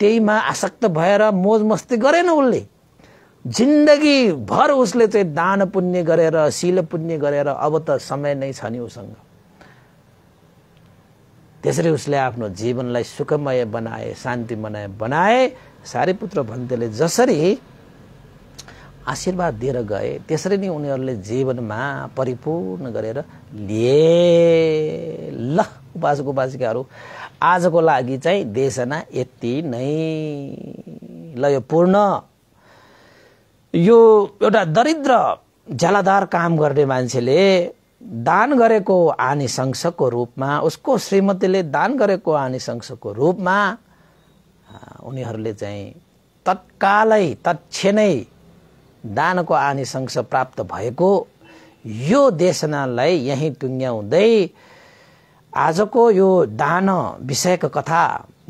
त्यहीमा आसक्त भएर मोज मस्ती गरेन उसले जिन्दगीभर उसले चाहिँ दान पुण्य गरेर शिल पुण्य गरेर अब त समय नै छ नि उसँग त्यसरी उसले आफ्नो जीवनलाई सुखमय बनाए शान्तिमय बनाए सारीपुत्र भन्तेले जसरी आशीर्वाद दिएर गए त्यसरी नै उनीहरूले जीवनमा परिपूर्ण गरेर लिए ल उपासक उपासिकाहरू आजको लागि चाहिँ देशना यति नै ल यो पूर्ण यो एउटा दरिद्र झलादार काम गर्ने मान्छेले दान गरेको आनिशंसको रूपमा उसको श्रीमतीले दान गरेको आनिशंसको रूपमा उनीहरूले चाहिँ तत्कालै तत्क्षणै दानको आनिशंस प्राप्त भएको यो देशनालाई यहीँ टुङ्ग्याउँदै आजको यो दान विषयको कथा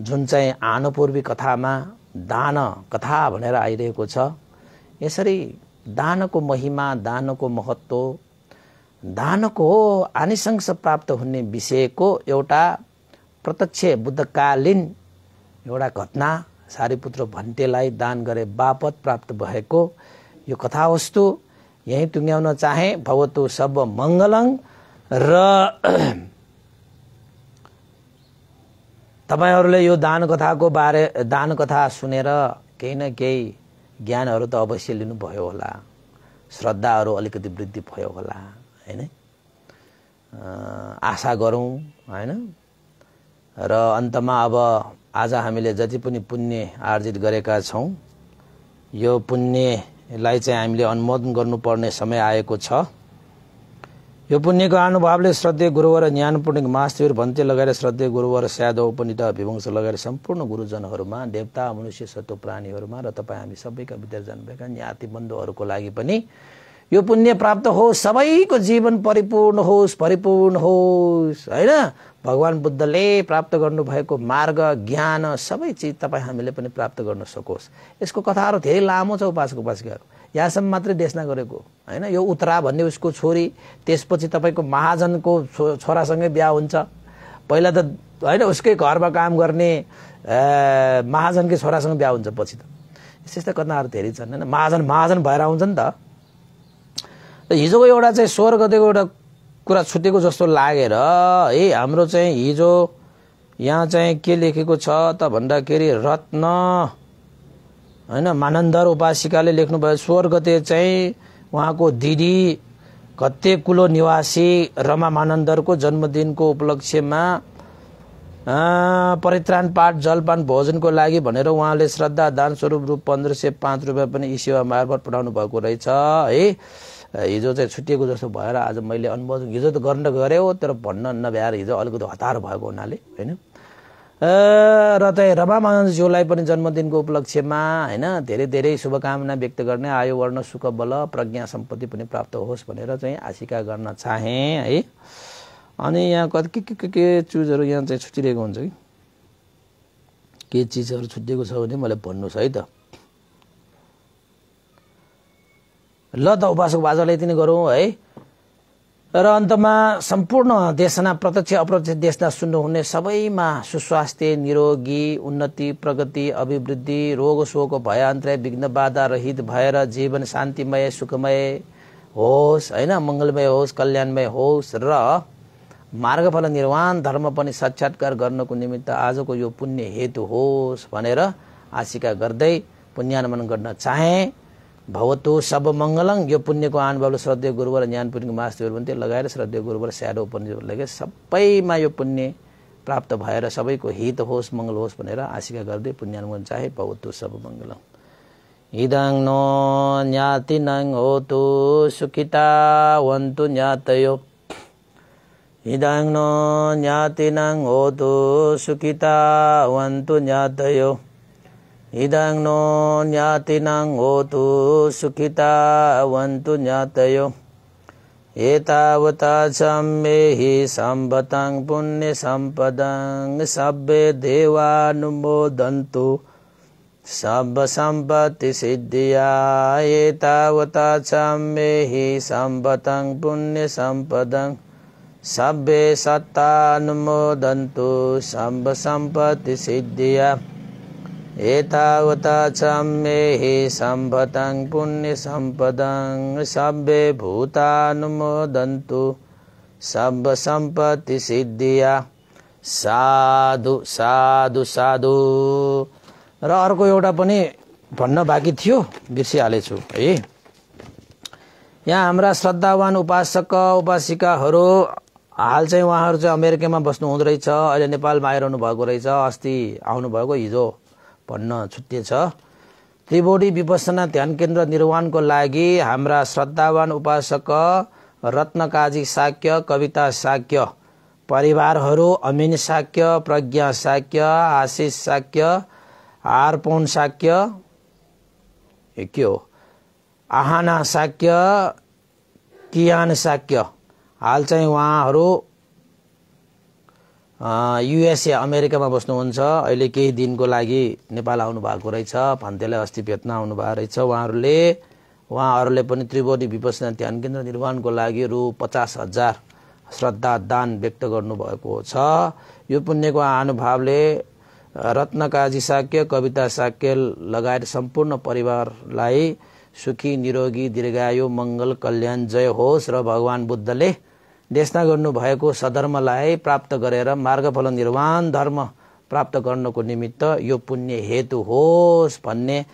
जुन चाहिँ आनुपूर्वी कथामा दान कथा भनेर आइरहेको छ यसरी दानको महिमा दानको महत्त्व दानको आनिसंश प्राप्त हुने विषयको एउटा प्रत्यक्ष बुद्धकालीन एउटा घटना सारीपुत्र भन्टेलाई दान गरे बापत प्राप्त भएको यो कथावस्तु यहीँ टुङ्ग्याउन चाहे भगवतु सब मङ्गलङ र तपाईँहरूले यो दान कथाको बारे दान कथा सुनेर केही न केही ज्ञानहरू त अवश्य लिनुभयो होला श्रद्धाहरू अलिकति वृद्धि भयो होला होइन आशा गरौँ होइन र अन्तमा अब आज हामीले जति पनि पुण्य आर्जित गरेका छौँ यो पुण्यलाई चाहिँ हामीले अनुमोदन गर्नुपर्ने समय आएको छ यो पुण्यको अनुभवले श्रद्धेय गुरुवर ज्ञान पुण्यको मास्तीहरू भन्ते लगाएर श्रद्धे गुरुवर स्याद उपनित विवंश लगाएर सम्पूर्ण गुरुजनहरूमा देवता मनुष्य सत्व प्राणीहरूमा र तपाईँ हामी सबैका विद्यार्जन भएका ज्ञातिबन्धुहरूको लागि पनि यो पुण्य प्राप्त होस् सबैको जीवन परिपूर्ण होस् परिपूर्ण होस् होइन भगवान् बुद्धले प्राप्त गर्नुभएको मार्ग ज्ञान सबै चिज तपाईँ हामीले पनि प्राप्त गर्न सकोस् यसको कथाहरू धेरै लामो छ उपासको उपासिकाहरू यहाँसम्म मात्रै देशना गरेको होइन यो उत्तरा भन्ने उसको छोरी त्यसपछि तपाईँको महाजनको छो छोरासँगै बिहा हुन्छ पहिला त होइन उसकै घरमा काम गर्ने महाजनकै छोरासँग बिहा हुन्छ पछि त यस्ता घटनाहरू धेरै छन् होइन महाजन महाजन भएर आउँछ नि त हिजोको एउटा चाहिँ स्वर गतेको एउटा कुरा छुटेको जस्तो लागेर है हाम्रो चाहिँ हिजो यहाँ चाहिँ के लेखेको छ त भन्दाखेरि रत्न होइन मानन्दर उपासिकाले लेख्नुभयो स्वर्गते चाहिँ उहाँको दिदी कत्ते कुलो निवासी रमा मानन्दरको जन्मदिनको उपलक्ष्यमा परित्राण पाठ जलपान भोजनको लागि भनेर उहाँले श्रद्धा दान स्वरूप रूप पन्ध्र सय पाँच रुपियाँ पनि यी सेवा मार्फत पठाउनु भएको रहेछ है हिजो चाहिँ छुट्टिएको जस्तो भएर आज मैले अनुभव हिजो त गर्न गऱ्यो तर भन्न नभ्याएर हिजो अलिकति हतार भएको हुनाले होइन र चाहिँ रमामानन्दज्यूलाई पनि जन्मदिनको उपलक्ष्यमा होइन धेरै धेरै शुभकामना व्यक्त गर्ने आयु वर्ण सुख बल प्रज्ञा सम्पत्ति पनि प्राप्त होस् भनेर चाहिँ आशिका गर्न चाहेँ है अनि यहाँ कति के के के के चिजहरू यहाँ चाहिँ छुटिरहेको हुन्छ कि के चिजहरू छुटिएको छ भने मलाई भन्नुहोस् है त ल त उपासक बाजालाई यति नै गरौँ है र अन्तमा सम्पूर्ण देशना प्रत्यक्ष अप्रत्यक्ष देशना सुन्नुहुने सबैमा सुस्वास्थ्य निरोगी उन्नति प्रगति अभिवृद्धि रोग शोक भयान्तय विघ्न बाधा रहित भएर जीवन शान्तिमय सुखमय होस् होइन मङ्गलमय होस् कल्याणमय होस् र मार्गफल निर्वाण धर्म पनि साक्षात्कार गर्नको निमित्त आजको यो पुण्य हेतु होस् भनेर आशिका गर्दै पुण्यानमन गर्न चाहे भवतु सब मङ्गलङ यो पुण्यको आनुभावले श्रद्धेय गुरुवर ज्ञान पुण्यको मास्तुहरू पनि त्यो लगाएर श्रद्धेय गुरुवर स्याडो उपनिषद लगे सबैमा यो पुण्य प्राप्त भएर सबैको हित होस् मङ्गल होस् भनेर आशिका गर्दै पुण्यानुगमन चाहे भवतु सब मङ्गलम इदाङ नो हो होतु सुखिता वन्तु ज्ञातयो इदाङ नो हो तु सुखिता वन्तु ज्ञातयो ඉදං නෝ ඥාතිනං හෝතු සුඛිතාවන්තු ඥාතයෝ ඒතාවතා සම්මේහි සම්බතං පුඤ්ඤ සම්පදං සබ්බේ දේවානුමෝදන්තු සබ්බ සම්පති සිද්ධියා ඒතාවතා සම්මේහි සම්බතං පුඤ්ඤ සම්පදං සබ්බේ සත්තානුමෝදන්තු සම්බ සම්පති සිද්ධියා एतावता चम्मेहि सम्भतं पुण्यसम्पदं सभ्ये भूतानुमोदन्तु सिद्धिया साधु साधु साधु र अर्को एउटा पनि भन्न बाँकी थियो बिर्सिहालेछु है यहाँ हाम्रा श्रद्धावान उपासक उपासिकाहरू हाल चाहिँ उहाँहरू चाहिँ अमेरिकामा बस्नु हुँदो रहेछ अहिले नेपालमा आइरहनु भएको रहेछ अस्ति आउनुभएको हिजो भन्न छुट्टे छ त्रिभोडी विपसना ध्यान केन्द्र निर्माणको लागि हाम्रा श्रद्धावान उपासक रत्नकाजी साक्य कविता साक्य परिवारहरू अमिन साक्य प्रज्ञा साक्य आशिष साक्य आर्पोन साक्य के हो आहाना साक्य कियान साक्य हाल चाहिँ उहाँहरू युएसए अमेरिकामा बस्नुहुन्छ अहिले केही दिनको लागि नेपाल आउनु भएको रहेछ भन्तेलाई अस्ति भेट्न भएको रहेछ उहाँहरूले उहाँहरूले पनि त्रिभुवनी विपसना ध्यान केन्द्र निर्माणको लागि रु पचास हजार श्रद्धा दान व्यक्त गर्नुभएको छ यो पुण्यको अनुभावले रत्नकाजी साक्य कविता साक्य लगायत सम्पूर्ण परिवारलाई सुखी निरोगी दीर्घायु मङ्गल कल्याण जय होस् र भगवान् बुद्धले देशना गर्नुभएको सधर्मलाई प्राप्त गरेर मार्गफल निर्वाण धर्म प्राप्त गर्नको निमित्त यो पुण्य हेतु होस् भन्ने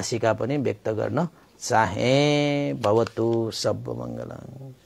आशिका पनि व्यक्त गर्न चाहे भवतु सब